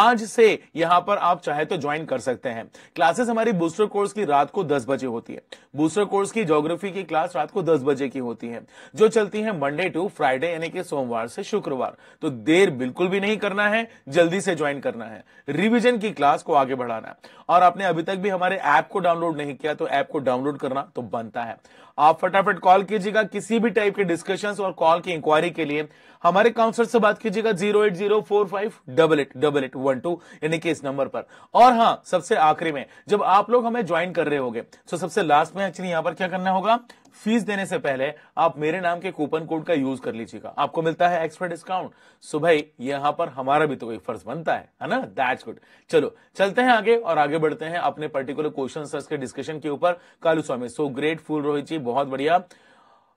आज से यहां पर आप चाहे तो ज्वाइन कर सकते हैं क्लासेस हमारी बूस्टर कोर्स की रात को दस बजे होती है बूस्टर कोर्स की जोग्राफी की क्लास रात को दस बजे की होती है जो चलती है मंडे टू फ्राइडे यानी कि सोमवार से शुक्रवार तो देर बिल्कुल भी नहीं करना है जल्दी से ज्वाइन करना है रिविजन की क्लास को आगे बढ़ाना और आपने अभी तक भी हमारे ऐप को डाउनलोड नहीं किया तो ऐप को डाउनलोड करना तो बनता है आप फटाफट कॉल कीजिएगा किसी भी टाइप के डिस्कशंस और कॉल की इंक्वायरी के लिए हमारे काउंसलर से बात कीजिएगा zero eight zero four five double eight double eight one two यानी कि इस नंबर पर और हाँ सबसे आखिरी में जब आप लोग हमें ज्वाइन कर रहे होगे तो सबसे लास्ट में एक्चुअली यहां पर क्या करना होगा फीस देने से पहले आप मेरे नाम के कूपन कोड का यूज कर लीजिएगा आपको मिलता है एक्स्ट्रा डिस्काउंट सो भाई यहां पर हमारा भी तो कोई फर्ज बनता है है ना दैट्स गुड चलो चलते हैं आगे और आगे बढ़ते हैं अपने पर्टिकुलर क्वेश्चन के डिस्कशन के ऊपर Kalu Swami so grateful Rohit ji बहुत बढ़िया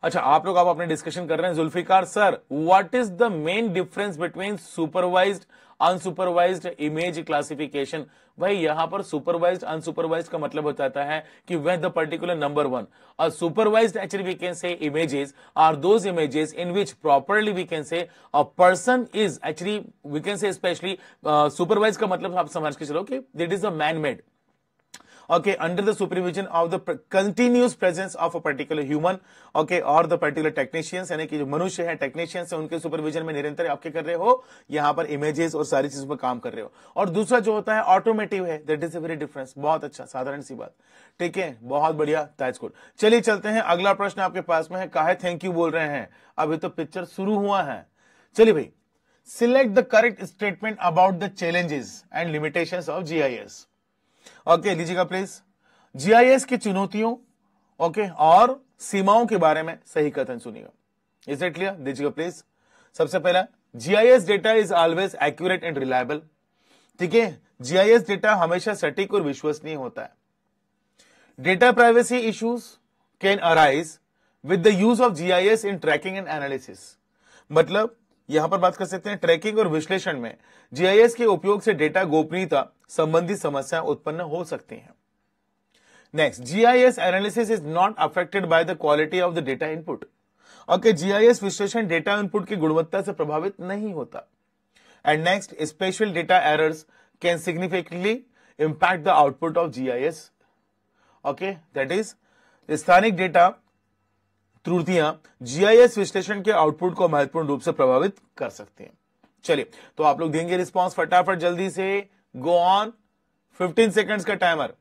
अच्छा आप लोग आप अपने डिस्कशन कर रहे हैं Zulfikar sir what is the main difference between supervised unsupervised image classification भाई यहां पर सुपरवाइज अनसुपरवाइज का मतलब होता है कि with the particular number one और supervised actually we can say images are those images in which properly we can say a person is actually we can say specially supervised का मतलब आप समझ के चलो कि that is a man made okay under the supervision of the continuous presence of a particular human okay or the particular technicians यानी कि जो मनुष्य है टेक्नीशियंस है उनके सुपरविजन में निरंतर आप कर रहे हो यहाँ पर इमेजेस और सारी चीजों पर काम कर रहे हो और दूसरा जो होता है ऑटोमेटिव है that is a very difference बहुत अच्छा साधारण सी बात ठीक है बहुत बढ़िया दैट्स गुड चलिए चलते हैं अगला प्रश्न आपके पास में है काहे थैंक यू बोल रहे हैं अभी तो पिक्चर शुरू हुआ है चलिए भाई select the correct statement about the challenges and limitation of GIS okay लीजिएगा प्लीज जीआईएस की चुनौतियों ओके और सीमाओं के बारे में सही कथन सुनिएगा इज इट क्लियर दीजिएगा प्लीज सबसे पहला GIS data is always accurate and reliable ठीक है जीआईएस डेटा हमेशा सटीक और विश्वसनीय होता है data privacy issues can arise with the use of GIS in tracking and analysis मतलब यहां पर बात कर सकते हैं ट्रैकिंग और विश्लेषण में जीआईएस के उपयोग से डेटा गोपनीयता संबंधी समस्याएं उत्पन्न हो सकती हैं next GIS analysis is not affected by the quality of the data input okay GIS विश्लेषण डेटा इनपुट की गुणवत्ता से प्रभावित नहीं होता and next spatial data errors can significantly impact the output of GIS okay that is स्थानिक data त्रुटियां GIS विश्लेषण के आउटपुट को महत्वपूर्ण रूप से प्रभावित कर सकती हैं चलिए तो आप लोग देंगे रिस्पॉन्स फटाफट जल्दी से गो ऑन 15 सेकंड्स का टाइमर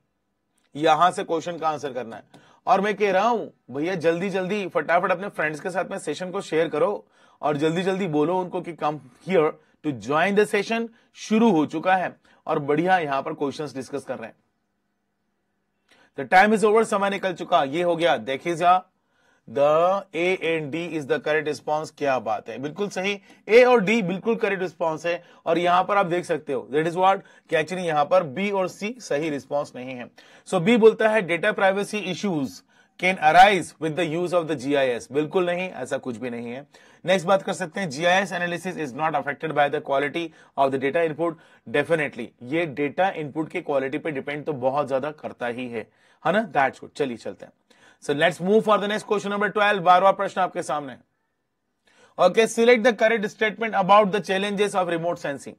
यहां से क्वेश्चन का आंसर करना है और मैं कह रहा हूं भैया जल्दी जल्दी फटाफट अपने फ्रेंड्स के साथ में सेशन को शेयर करो और जल्दी जल्दी बोलो उनको कि come here to join the session शुरू हो चुका है और बढ़िया यहां पर क्वेश्चंस डिस्कस कर रहे हैं द टाइम इज ओवर समय निकल चुका ये हो गया देखिए जा the A and D is the correct response क्या बात है बिल्कुल सही ए और डी बिल्कुल करेक्ट रिस्पॉन्स है और यहां पर आप देख सकते हो दट इज वॉट कि यहां पर बी और सी सही रिस्पॉन्स नहीं है सो so, बी बोलता है data privacy issues can arise with the use of the GIS बिल्कुल नहीं ऐसा कुछ भी नहीं है नेक्स्ट बात कर सकते हैं GIS analysis is not affected by the quality of the data input definitely ये डेटा इनपुट की क्वालिटी पे डिपेंड तो बहुत ज्यादा करता ही है है ना दैट्स गुड चलिए चलते हैं so let's move for the next question number twelve बारवा प्रश्न आपके सामने okay select the correct statement about the challenges of remote sensing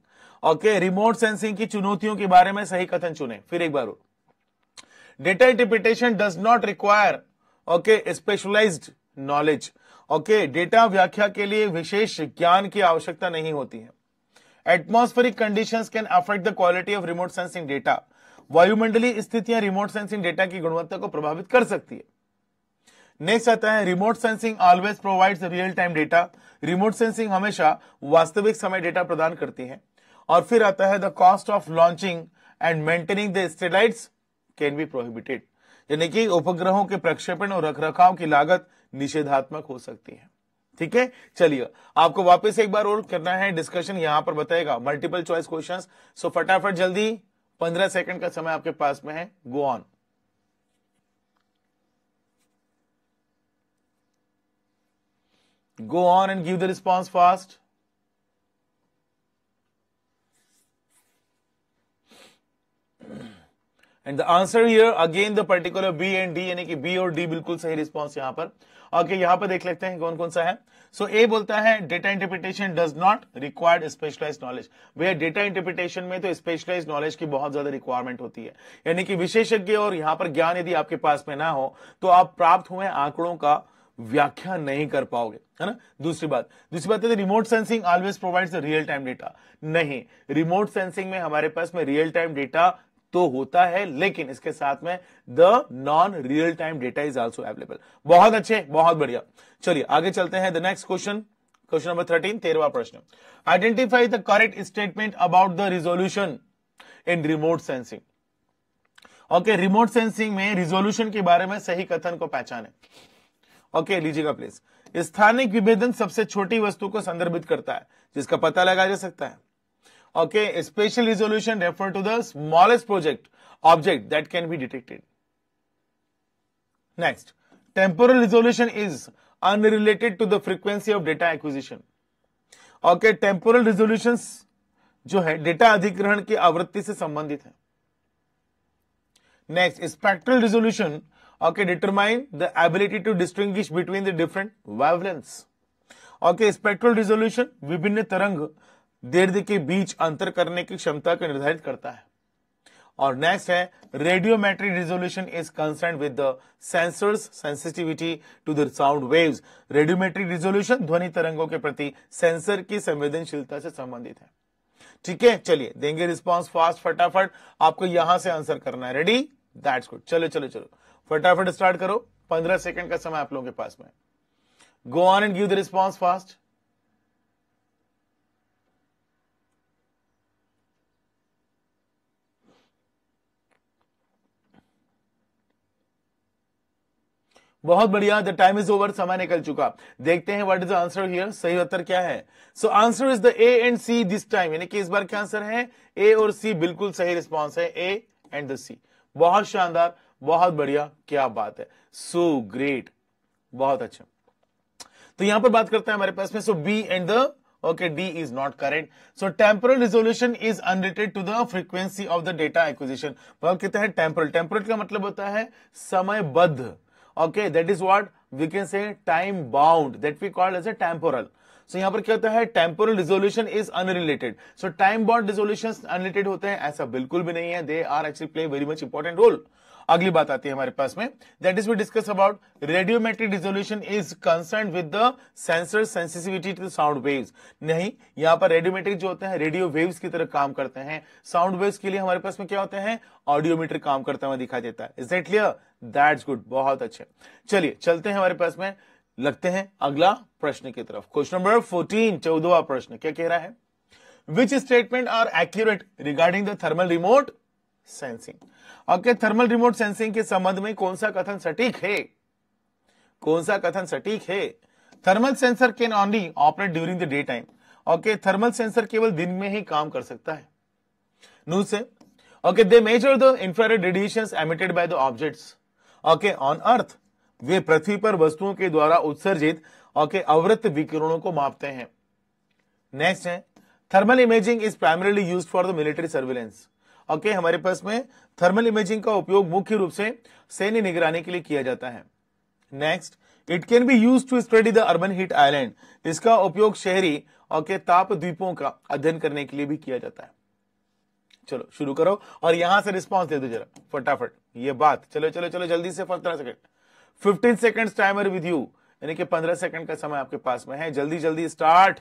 okay remote sensing की चुनौतियों के बारे में सही कथन चुने फिर एक बार data interpretation does not require okay specialised knowledge okay data व्याख्या के लिए विशेष ज्ञान की आवश्यकता नहीं होती है atmospheric conditions can affect the quality of remote sensing data वायुमंडलीय स्थितियां रिमोट सेंसिंग डेटा की गुणवत्ता को प्रभावित कर सकती है नेक्स्ट आता है remote sensing always provides real time data remote sensing हमेशा वास्तविक समय डेटा प्रदान करती है और फिर आता है the cost of launching and maintaining the satellite can be prohibited यानी कि उपग्रहों के प्रक्षेपण और रखरखाव की लागत निषेधात्मक हो सकती है ठीक है चलिए आपको वापस एक बार और करना है डिस्कशन यहां पर बताएगा मल्टीपल चॉइस क्वेश्चंस सो फटाफट जल्दी पंद्रह सेकंड का समय आपके पास में है go on go on and give the response fast and the answer here again the particular B and D यानी कि बी और डी बिल्कुल सही रिस्पॉन्स यहां पर ओके okay, यहां पर देख लेते हैं कौन कौन सा है सो so, ए बोलता है data interpretation does not required specialise knowledge भैया डेटा इंटरप्रिटेशन में तो स्पेशलाइज नॉलेज की बहुत ज्यादा रिक्वायरमेंट होती है यानी कि विशेषज्ञ और यहां पर ज्ञान यदि आपके पास में ना हो तो आप प्राप्त हुए आंकड़ों का व्याख्या नहीं कर पाओगे है ना दूसरी बात दूसरी बात है remote sensing always provides real time data नहीं रिमोट सेंसिंग में हमारे पास में रियल टाइम डेटा तो होता है लेकिन इसके साथ में the non real time data is also available बहुत अच्छे बहुत बढ़िया चलिए आगे चलते हैं the next question question number thirteen तेरवा प्रश्न identify the correct statement about the resolution in remote sensing okay remote sensing में रिजोल्यूशन के बारे में सही कथन को पहचाने ओके लीजिएगा प्लीज स्थानिक विभेदन सबसे छोटी वस्तु को संदर्भित करता है जिसका पता लगाया जा सकता है okay special resolution refer to the smallest project object that can be detected next temporal resolution is unrelated to the frequency of data acquisition okay temporal resolution जो है डेटा अधिग्रहण की आवृत्ति से संबंधित है next spectral resolution okay determine the ability to distinguish between the different wavelengths okay spectral resolution विभिन्न तरंग दीर्घ के बीच अंतर करने की क्षमता को निर्धारित करता है और नेक्स्ट है radiometric resolution is concern with the sensors sensitivity to the sound waves radiometric resolution ध्वनि तरंगों के प्रति सेंसर की संवेदनशीलता से संबंधित है ठीक है चलिए देंगे रिस्पॉन्स फास्ट फटाफट आपको यहां से आंसर करना है रेडी दैट्स गुड चलो चलो चलो फटाफट स्टार्ट करो पंद्रह सेकंड का समय आप लोगों के पास में go on and give the response fast बहुत बढ़िया द टाइम इज ओवर समय निकल चुका देखते हैं what is the answer here सही उत्तर क्या है so answer is the A and C this time यानी कि इस बार क्या आंसर है ए और सी बिल्कुल सही रिस्पॉन्स है ए एंड द सी बहुत शानदार बहुत बढ़िया क्या बात है सो so ग्रेट बहुत अच्छा तो यहां पर बात करते हैं हमारे पास में so B and the okay D is not current so temporal resolution is unrelated to the frequency of the data acquisition कहते हैं टेम्परल टेम्परल का मतलब होता है समयबद्ध okay that is what we can say time bound that we called as a temporal so यहां पर क्या होता है temporal resolution is unrelated so time bound resolution unrelated होते हैं ऐसा बिल्कुल भी नहीं है they are actually play very much important role अगली बात आती है हमारे पास में that is we discuss about radiometric resolution is concern with the sensor sensitivity to sound waves नहीं यहां पर रेडियोमेट्रिक जो होते हैं रेडियो वेव्स की तरह काम करते हैं साउंड वेव्स के लिए हमारे पास में क्या होते हैं ऑडियोमीटर काम करता हुआ दिखा देता है is that clear that's good बहुत अच्छे चलिए चलते हैं हमारे पास में लगते हैं अगला प्रश्न की तरफ क्वेश्चन नंबर फोर्टीन चौदवा प्रश्न क्या कह रहा है which statement are accurate regarding the thermal remote sensing और क्या थर्मल रिमोट सेंसिंग के संबंध में कौन सा कथन सटीक है कौन सा कथन सटीक है thermal sensor can only operate during the day time okay thermal sensor केवल दिन में ही काम कर सकता है नू से okay they measure the infrared radiation emitted by the objects okay on earth वे पृथ्वी पर वस्तुओं के द्वारा उत्सर्जित ओके अवृत विकिरणों को मापते हैं नेक्स्ट है thermal imaging is primarily used for the military surveillance okay हमारे पास में थर्मल इमेजिंग का उपयोग मुख्य रूप से सैन्य निगरानी के लिए किया जाता है next it can be use to study the urban heat island इसका उपयोग शहरी और के ताप द्वीपों का अध्ययन करने के लिए भी किया जाता है चलो शुरू करो और यहां से रिस्पॉन्स दे दो जरा फटाफट ये बात चलो चलो चलो जल्दी से पंद्रह second fifteen second timer with you यानी कि पंद्रह सेकंड का समय आपके पास में है जल्दी जल्दी स्टार्ट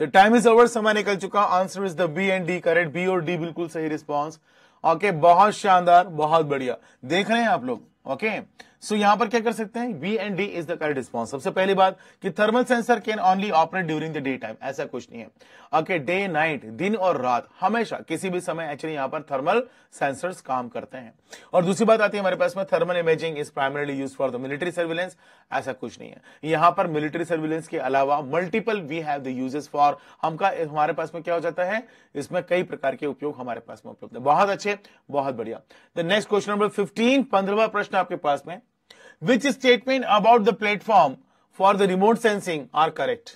टाइम इज ओवर समय निकल चुका answer is the B and D correct B और डी बिल्कुल सही रिस्पॉन्स ओके okay, बहुत शानदार बहुत बढ़िया देख रहे हैं आप लोग ओके सो यहां पर क्या कर सकते हैं B and D is the correct response सबसे पहली बात कि thermal sensor can only operate during the day time ऐसा कुछ नहीं है ओके डे नाइट दिन और रात हमेशा किसी भी समय एक्चुअली यहां पर थर्मल सेंसर्स काम करते हैं और दूसरी बात आती है हमारे पास में thermal imaging is primarily use for the military surveillance ऐसा कुछ नहीं है यहां पर मिलिट्री सर्विलेंस के अलावा multiple we have the uses for हमका हमारे पास में क्या हो जाता है इसमें कई प्रकार के उपयोग हमारे पास में उपलब्ध है बहुत अच्छे बहुत बढ़िया the next question number fifteen पंद्रवा प्रश्न प्रश्न आपके पास में which statement about the platform for the remote sensing are correct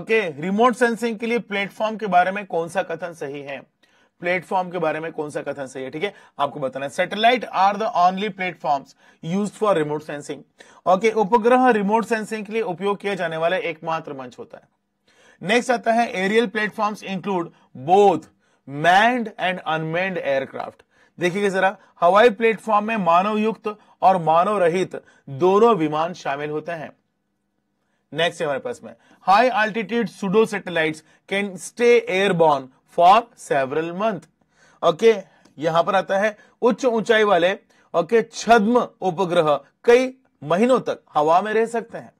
okay remote sensing के लिए प्लेटफॉर्म के बारे में कौन सा कथन सही है प्लेटफॉर्म के बारे में कौन सा कथन सही है ठीक है आपको बताना है satellite are the only platforms use for remote sensing okay उपग्रह रिमोट सेंसिंग के लिए उपयोग किया जाने वाला एकमात्र मंच होता है नेक्स्ट आता है aerial platforms include both manned and unmanned aircraft देखिए जरा हवाई प्लेटफॉर्म में मानव युक्त और मानव रहित दोनों विमान शामिल होते हैं नेक्स्ट हमारे पास में high altitude pseudo satellite can stay airborne for several month okay यहां पर आता है उच्च ऊंचाई वाले ओके okay, छद्म उपग्रह कई महीनों तक हवा में रह सकते हैं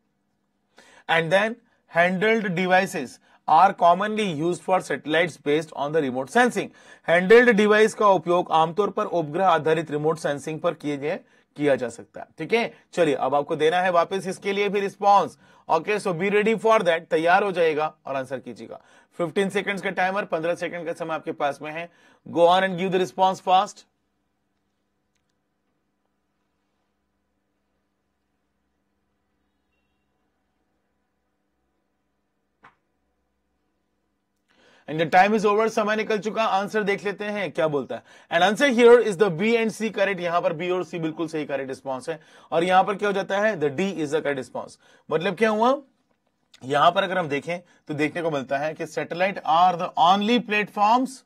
and then handheld devices are commonly use for satellite based on the remote sensing handheld device का उपयोग आमतौर पर उपग्रह आधारित रिमोट सेंसिंग पर किए गए किया जा सकता है ठीक है चलिए अब आपको देना है वापस इसके लिए भी response okay so be ready for that तैयार हो जाएगा और आंसर कीजिएगा 15 सेकंड्स का टाइमर 15 सेकंड का समय आपके पास में है go on and give the response fast and the time is over समय निकल चुका आंसर देख लेते हैं क्या बोलता है and answer here is the B and C correct यहां पर बी और सी बिल्कुल सही करेक्ट रिस्पॉन्स है और यहां पर क्या हो जाता है the D is the correct response मतलब क्या हुआ यहां पर अगर हम देखें तो देखने को मिलता है कि satellite are the only platforms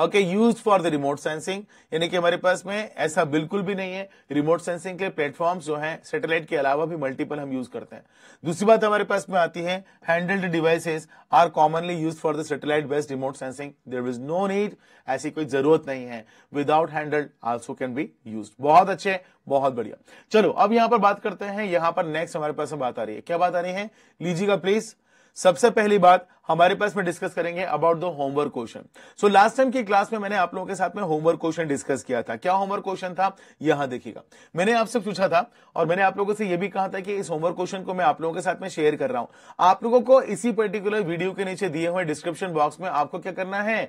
okay use for the remote sensing यानी कि हमारे पास में ऐसा बिल्कुल भी नहीं है रिमोट सेंसिंग के प्लेटफॉर्म जो है सैटेलाइट के अलावा भी मल्टीपल हम यूज करते हैं दूसरी बात हमारे पास में आती है handheld devices are commonly use for the satellite based remote sensing there is no need ऐसी कोई जरूरत नहीं है without handheld also can be use बहुत अच्छे बहुत बढ़िया चलो अब यहां पर बात करते हैं यहां पर नेक्स्ट हमारे पास बात आ रही है क्या बात आ रही है लीजिएगा प्लीज सबसे पहली बात हमारे पास में डिस्कस करेंगे about the homework question so last time की क्लास में मैंने आप लोगों के साथ में होमवर्क क्वेश्चन डिस्कस किया था क्या होमवर्क क्वेश्चन था यहां देखिएगा मैंने आपसे पूछा था और मैंने आप लोगों से यह भी कहा था कि इस होमवर्क क्वेश्चन को मैं आप लोगों के साथ में शेयर कर रहा हूं आप लोगों को इसी पर्टिकुलर वीडियो के नीचे दिए हुए डिस्क्रिप्शन बॉक्स में आपको क्या करना है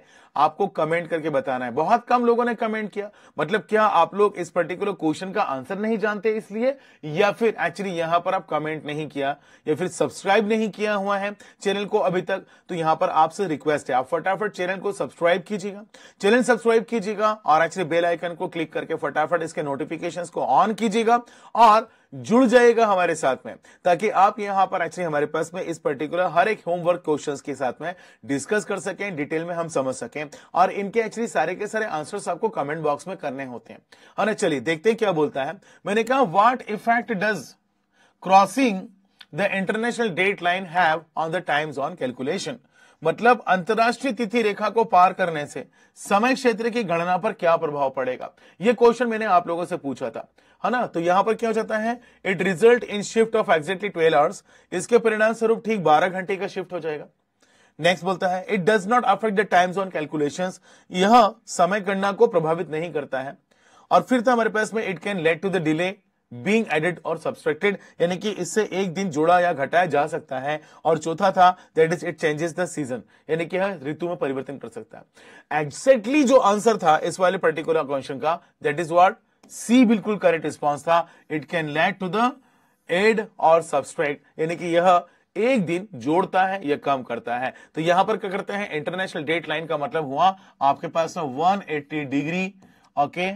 आपको कमेंट करके बताना है बहुत कम लोगों ने कमेंट किया मतलब क्या आप लोग इस पर्टिकुलर क्वेश्चन का आंसर नहीं जानते इसलिए या फिर एक्चुअली यहां पर आप कमेंट नहीं किया या फिर सब्सक्राइब नहीं किया हुआ है हैं चैनल को अभी तक तो यहां पर आपसे रिक्वेस्ट है आप फटाफट चैनल को सब्सक्राइब कीजिएगा चैनल सब्सक्राइब कीजिएगा और एक्चुअली बेल आइकन को क्लिक करके फटाफट इसके नोटिफिकेशन को ऑन कीजिएगा और जुड़ जाएगा हमारे साथ में ताकि आप यहां पर एक्चुअली हमारे पास में इस पर्टिकुलर हर एक होमवर्क क्वेश्चंस के साथ में डिस्कस कर सकें डिटेल में हम समझ सकें और इनके एक्चुअली सारे के सारे आंसर्स आपको कमेंट बॉक्स में करने होते हैं और हाँ चलिए देखते हैं क्या बोलता है मैंने कहा what effect does crossing the international date line have on the times on calculation मतलब अंतरराष्ट्रीय तिथि रेखा को पार करने से समय क्षेत्र की गणना पर क्या प्रभाव पड़ेगा यह क्वेश्चन मैंने आप लोगों से पूछा था है ना तो यहां पर क्या हो जाता है it result in shift of exactly twelve hours इसके परिणाम स्वरूप ठीक बारह घंटे का शिफ्ट हो जाएगा नेक्स्ट बोलता है it does not affect the times on calculation यह समय गणना को प्रभावित नहीं करता है और फिर था हमारे पास में it can lead to the delay being added और सब्सट्रेक्टेड यानी कि इससे एक दिन जोड़ा या घटाया जा सकता है और चौथा था that is it changes the season यानी कि ऋतु में परिवर्तन कर सकता है एग्जैक्टली exactly जो आंसर था इस वाले पर्टिकुलर क्वेश्चन का दैट इज वॉट सी बिल्कुल करेक्ट रिस्पॉन्स था it can lead to the add और सब्सट्रेक्ट यानी कि यह एक दिन जोड़ता है या कम करता है तो यहां पर क्या करते हैं इंटरनेशनल डेट लाइन का मतलब हुआ आपके पास में 180 डिग्री ओके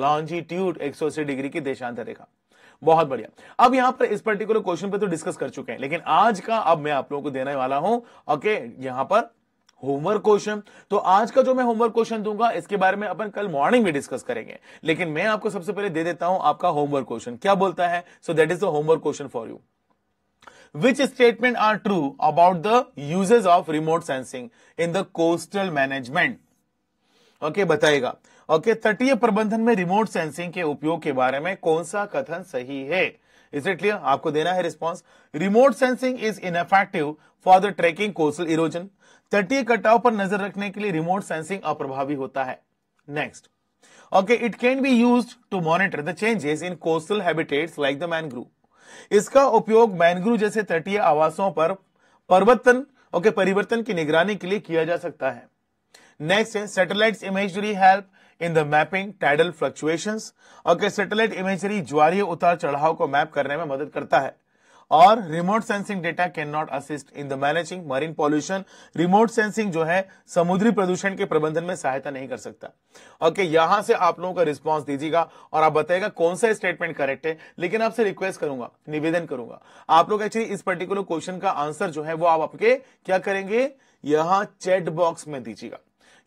लॉन्जिट्यूड 180 डिग्री की देशांतर रेखा बहुत बढ़िया अब यहां पर इस पर्टिकुलर क्वेश्चन पे तो डिस्कस कर चुके हैं लेकिन आज का अब मैं आप लोगों को देने वाला हूं ओके यहां पर होमवर्क क्वेश्चन तो आज का जो मैं होमवर्क क्वेश्चन दूंगा इसके बारे में अपन कल मॉर्निंग में डिस्कस करेंगे लेकिन मैं आपको सबसे पहले दे देता हूं आपका होमवर्क क्वेश्चन क्या बोलता है so that is the homework question for you which statement are true about the uses of remote sensing in the coastal management okay बताएगा ओके तटीय प्रबंधन में रिमोट सेंसिंग के उपयोग के बारे में कौन सा कथन सही है इज इट क्लियर आपको देना है response remote sensing is in ineffective for the tracking coastal erosion तटीय कटाव पर नजर रखने के लिए रिमोट सेंसिंग अप्रभावी होता है next okay it can be use to monitor the changes in coastal habitats like the mangrove इसका उपयोग मैनग्रू जैसे तटीय आवासों पर परिवर्तन ओके okay, परिवर्तन की निगरानी के लिए किया जा सकता है नेक्स्ट है satellite imagery help in the mapping tidal fluctuation और के सेटेलाइट इमेजरी ज्वारीय उतार चढ़ाव को मैप करने में मदद करता है और remote sensing data can not assist in the managing marine pollution remote sensing जो है समुद्री प्रदूषण के प्रबंधन में सहायता नहीं कर सकता ओके okay, यहां से आप लोगों का रिस्पॉन्स दीजिएगा और आप बताइएगा कौन सा स्टेटमेंट करेक्ट है लेकिन आपसे रिक्वेस्ट करूंगा निवेदन करूंगा आप लोग एक्चुअली इस पर्टिकुलर क्वेश्चन का आंसर जो है वो आप आपके क्या करेंगे यहां चैट बॉक्स में दीजिएगा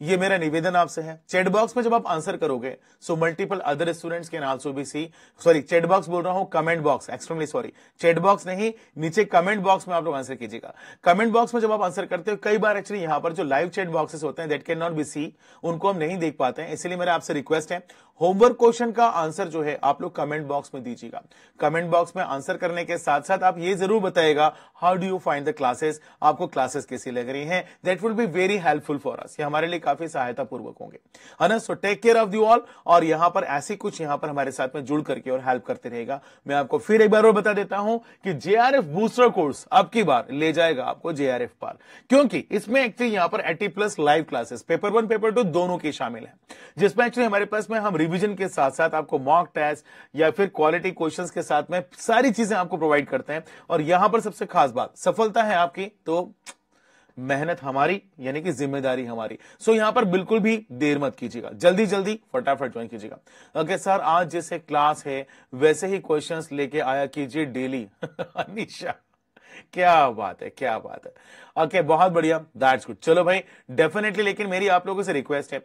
ये मेरा निवेदन आपसे है चैट बॉक्स में जब आप आंसर करोगे so multiple other students can also be see sorry chat box बोल रहा हूं comment box extremely sorry chat box नहीं नीचे कमेंट बॉक्स में आप लोग आंसर कीजिएगा कमेंट बॉक्स में जब आप आंसर करते हो कई बार एक्चुअली यहां पर जो लाइव चैट बॉक्सेस होते हैं that can not be see उनको हम नहीं देख पाते हैं इसलिए मेरा आपसे रिक्वेस्ट है होमवर्क क्वेश्चन का आंसर जो है आप लोग कमेंट बॉक्स में दीजिएगा कमेंट बॉक्स में आंसर करने के साथ साथ आप ये जरूर बताएगा how do you find the classes आपको क्लासेस कैसी लग रही है that will be very helpful for us ये हमारे लिए काफी सहायता पूर्वक होंगे है ना so take care of you all और यहां पर ऐसी कुछ यहां पर हमारे साथ में जुड़ करके और हेल्प करते रहेगा मैं आपको फिर एक बार और बता देता हूं कि एफ बूस्टर कोर्स अब की बार ले जाएगा आपको जेआरएफ पार क्योंकि इसमें एक्चुअली यहाँ पर eighty plus live classes paper one paper two दोनों की शामिल है जिसमें एक्चुअली हमारे पास में हम रिवीजन के साथ साथ आपको मॉक टेस्ट या फिर क्वालिटी क्वेश्चंस के साथ में सारी चीजें आपको प्रोवाइड करते हैं और यहां पर सबसे खास बात सफलता है आपकी तो मेहनत हमारी यानी कि जिम्मेदारी हमारी सो so, यहां पर बिल्कुल भी देर मत कीजिएगा जल्दी जल्दी फटाफट ज्वाइन कीजिएगा ओके सर आज जैसे क्लास है वैसे ही क्वेश्चंस लेके आया कीजिए डेली [laughs] अनिशा क्या बात है क्या बात है ओके okay, बहुत बढ़िया दैट्स गुड चलो भाई डेफिनेटली लेकिन मेरी आप लोगों से रिक्वेस्ट है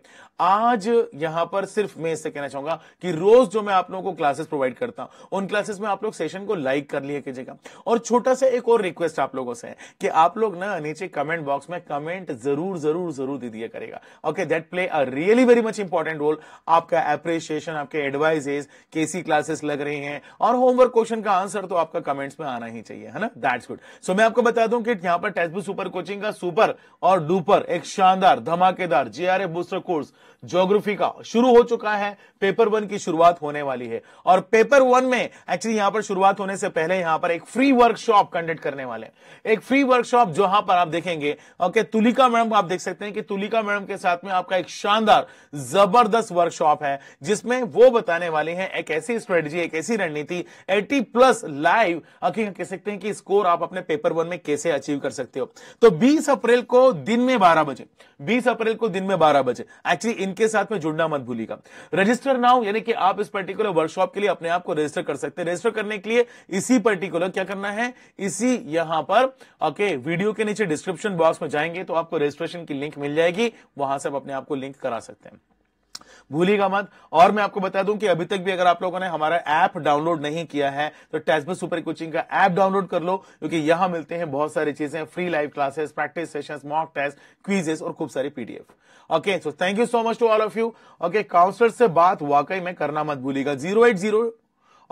आज यहां पर सिर्फ मैं इससे कहना चाहूंगा कि रोज जो मैं आप लोगों को क्लासेस प्रोवाइड करता हूं उन क्लासेस में आप लोग सेशन को लाइक कर लिया कीजिएगा और छोटा सा एक और रिक्वेस्ट आप लोगों से है कि आप लोग ना नीचे कमेंट बॉक्स में कमेंट जरूर जरूर जरूर दे दिया करेगा okay that play a really very much important role आपका एप्रिसिएशन आपके एडवाइजेस कैसी क्लासेस लग रही है और होमवर्क क्वेश्चन का आंसर तो आपका कमेंट्स में आना ही चाहिए है ना दैट्स गुड गुड सो मैं आपको बता दूं कि यहाँ पर टेस्टबुक सुपर कोचिंग का सुपर और डुपर एक शानदार धमाकेदार जीआरए बूस्टर कोर्स ज्योग्राफी का शुरू हो चुका है पेपर वन की शुरुआत होने वाली है और पेपर वन में एक्चुअली यहां पर शुरुआत होने से पहले यहां पर एक फ्री वर्कशॉप कंडक्ट करने वाले एक फ्री वर्कशॉप जहां पर आप देखेंगे ओके तुलिका मैडम आप देख सकते हैं कि तुलिका मैडम के साथ में आपका एक शानदार जबरदस्त वर्कशॉप है जिसमें वो बताने वाले हैं एक ऐसी स्ट्रेटेजी एक ऐसी रणनीति एटी प्लस लाइव कह सकते हैं कि स्कोर आप अपने पेपर वन में कैसे अचीव कर सकते हो तो बीस अप्रैल को दिन में बारह बजे बीस अप्रैल को दिन में बारह बजे एक्चुअली इनके साथ में जुड़ना मत भूलिएगा रजिस्टर नाउ यानी कि आप इस पर्टिकुलर वर्कशॉप के लिए अपने आप को रजिस्टर कर सकते हैं रजिस्टर करने के लिए इसी पर्टिकुलर क्या करना है इसी यहां पर ओके वीडियो के नीचे डिस्क्रिप्शन बॉक्स में जाएंगे तो आपको रजिस्ट्रेशन की लिंक मिल जाएगी वहां से आप अपने आप को लिंक करा सकते हैं भूलिएगा मत और मैं आपको बता दूं कि अभी तक भी अगर आप लोगों ने हमारा ऐप डाउनलोड नहीं किया है तो टेस्ट सुपर कोचिंग का ऐप डाउनलोड कर लो क्योंकि यहां मिलते हैं बहुत सारी चीजें free live classes practice session mock test quizzes और खूब सारी PDF okay so thank you so much to all of you okay counsellor से बात वाकई में करना मत भूलिएगा zero eight zero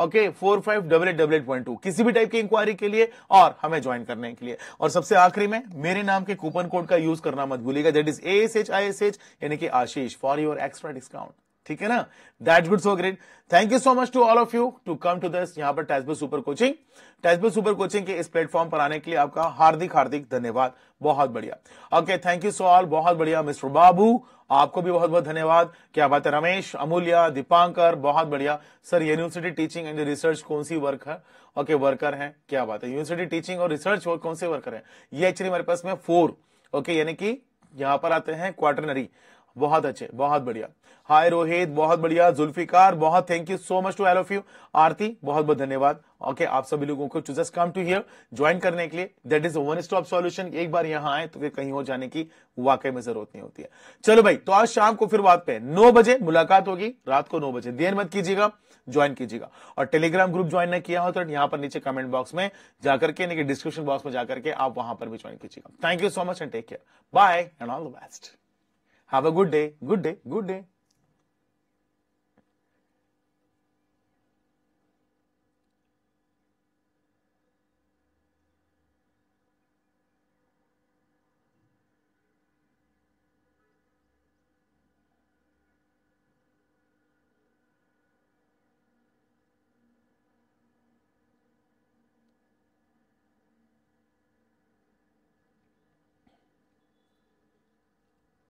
okay four five double eight double eight point two किसी भी टाइप की इंक्वायरी के लिए और हमें ज्वाइन करने के लिए और सबसे आखिरी में मेरे नाम के कूपन कोड का यूज करना मत भूलिएगा that is A S H I S H यानी कि Ashish for your extra discount ठीक है ना that good so great thank you so much to all of you to come to this यहाँ पर Testbook super coaching Testbook super coaching के इस platform पर आने के लिए आपका हार्दिक हार्दिक धन्यवाद बहुत बढ़िया okay thank you so all बहुत बढ़िया मिस्टर बाबू आपको भी बहुत बहुत धन्यवाद क्या बात है रमेश अमूल्य दीपांकर बहुत बढ़िया sir university teaching and research कौन सी वर्क है ओके वर्कर है क्या बात है यूनिवर्सिटी टीचिंग और रिसर्च कौन से वर्कर है ये एक्चुअली मेरे पास में फोर ओके यानी कि यहाँ पर आते हैं क्वार्टरनरी बहुत अच्छे बहुत बढ़िया हाय रोहित बहुत बढ़िया जुल्फिकार बहुत thank you so much to all of you Aarti बहुत बहुत धन्यवाद ओके आप सभी लोगों को to just come to here join करने के लिए that is one stop solution एक बार यहाँ आए तो फिर कहीं हो जाने की वाकई में जरूरत नहीं होती है चलो भाई तो आज शाम को फिर बात पे नौ बजे मुलाकात होगी रात को नौ बजे देर मत कीजिएगा ज्वाइन कीजिएगा और टेलीग्राम ग्रुप ज्वाइन न किया हो तो यहाँ पर नीचे कमेंट बॉक्स में जाकर के डिस्क्रिप्शन बॉक्स में जाकर के आप वहां पर भी ज्वाइन कीजिएगा thank you so much and take care bye and all the best Have a good day. Good day. Good day.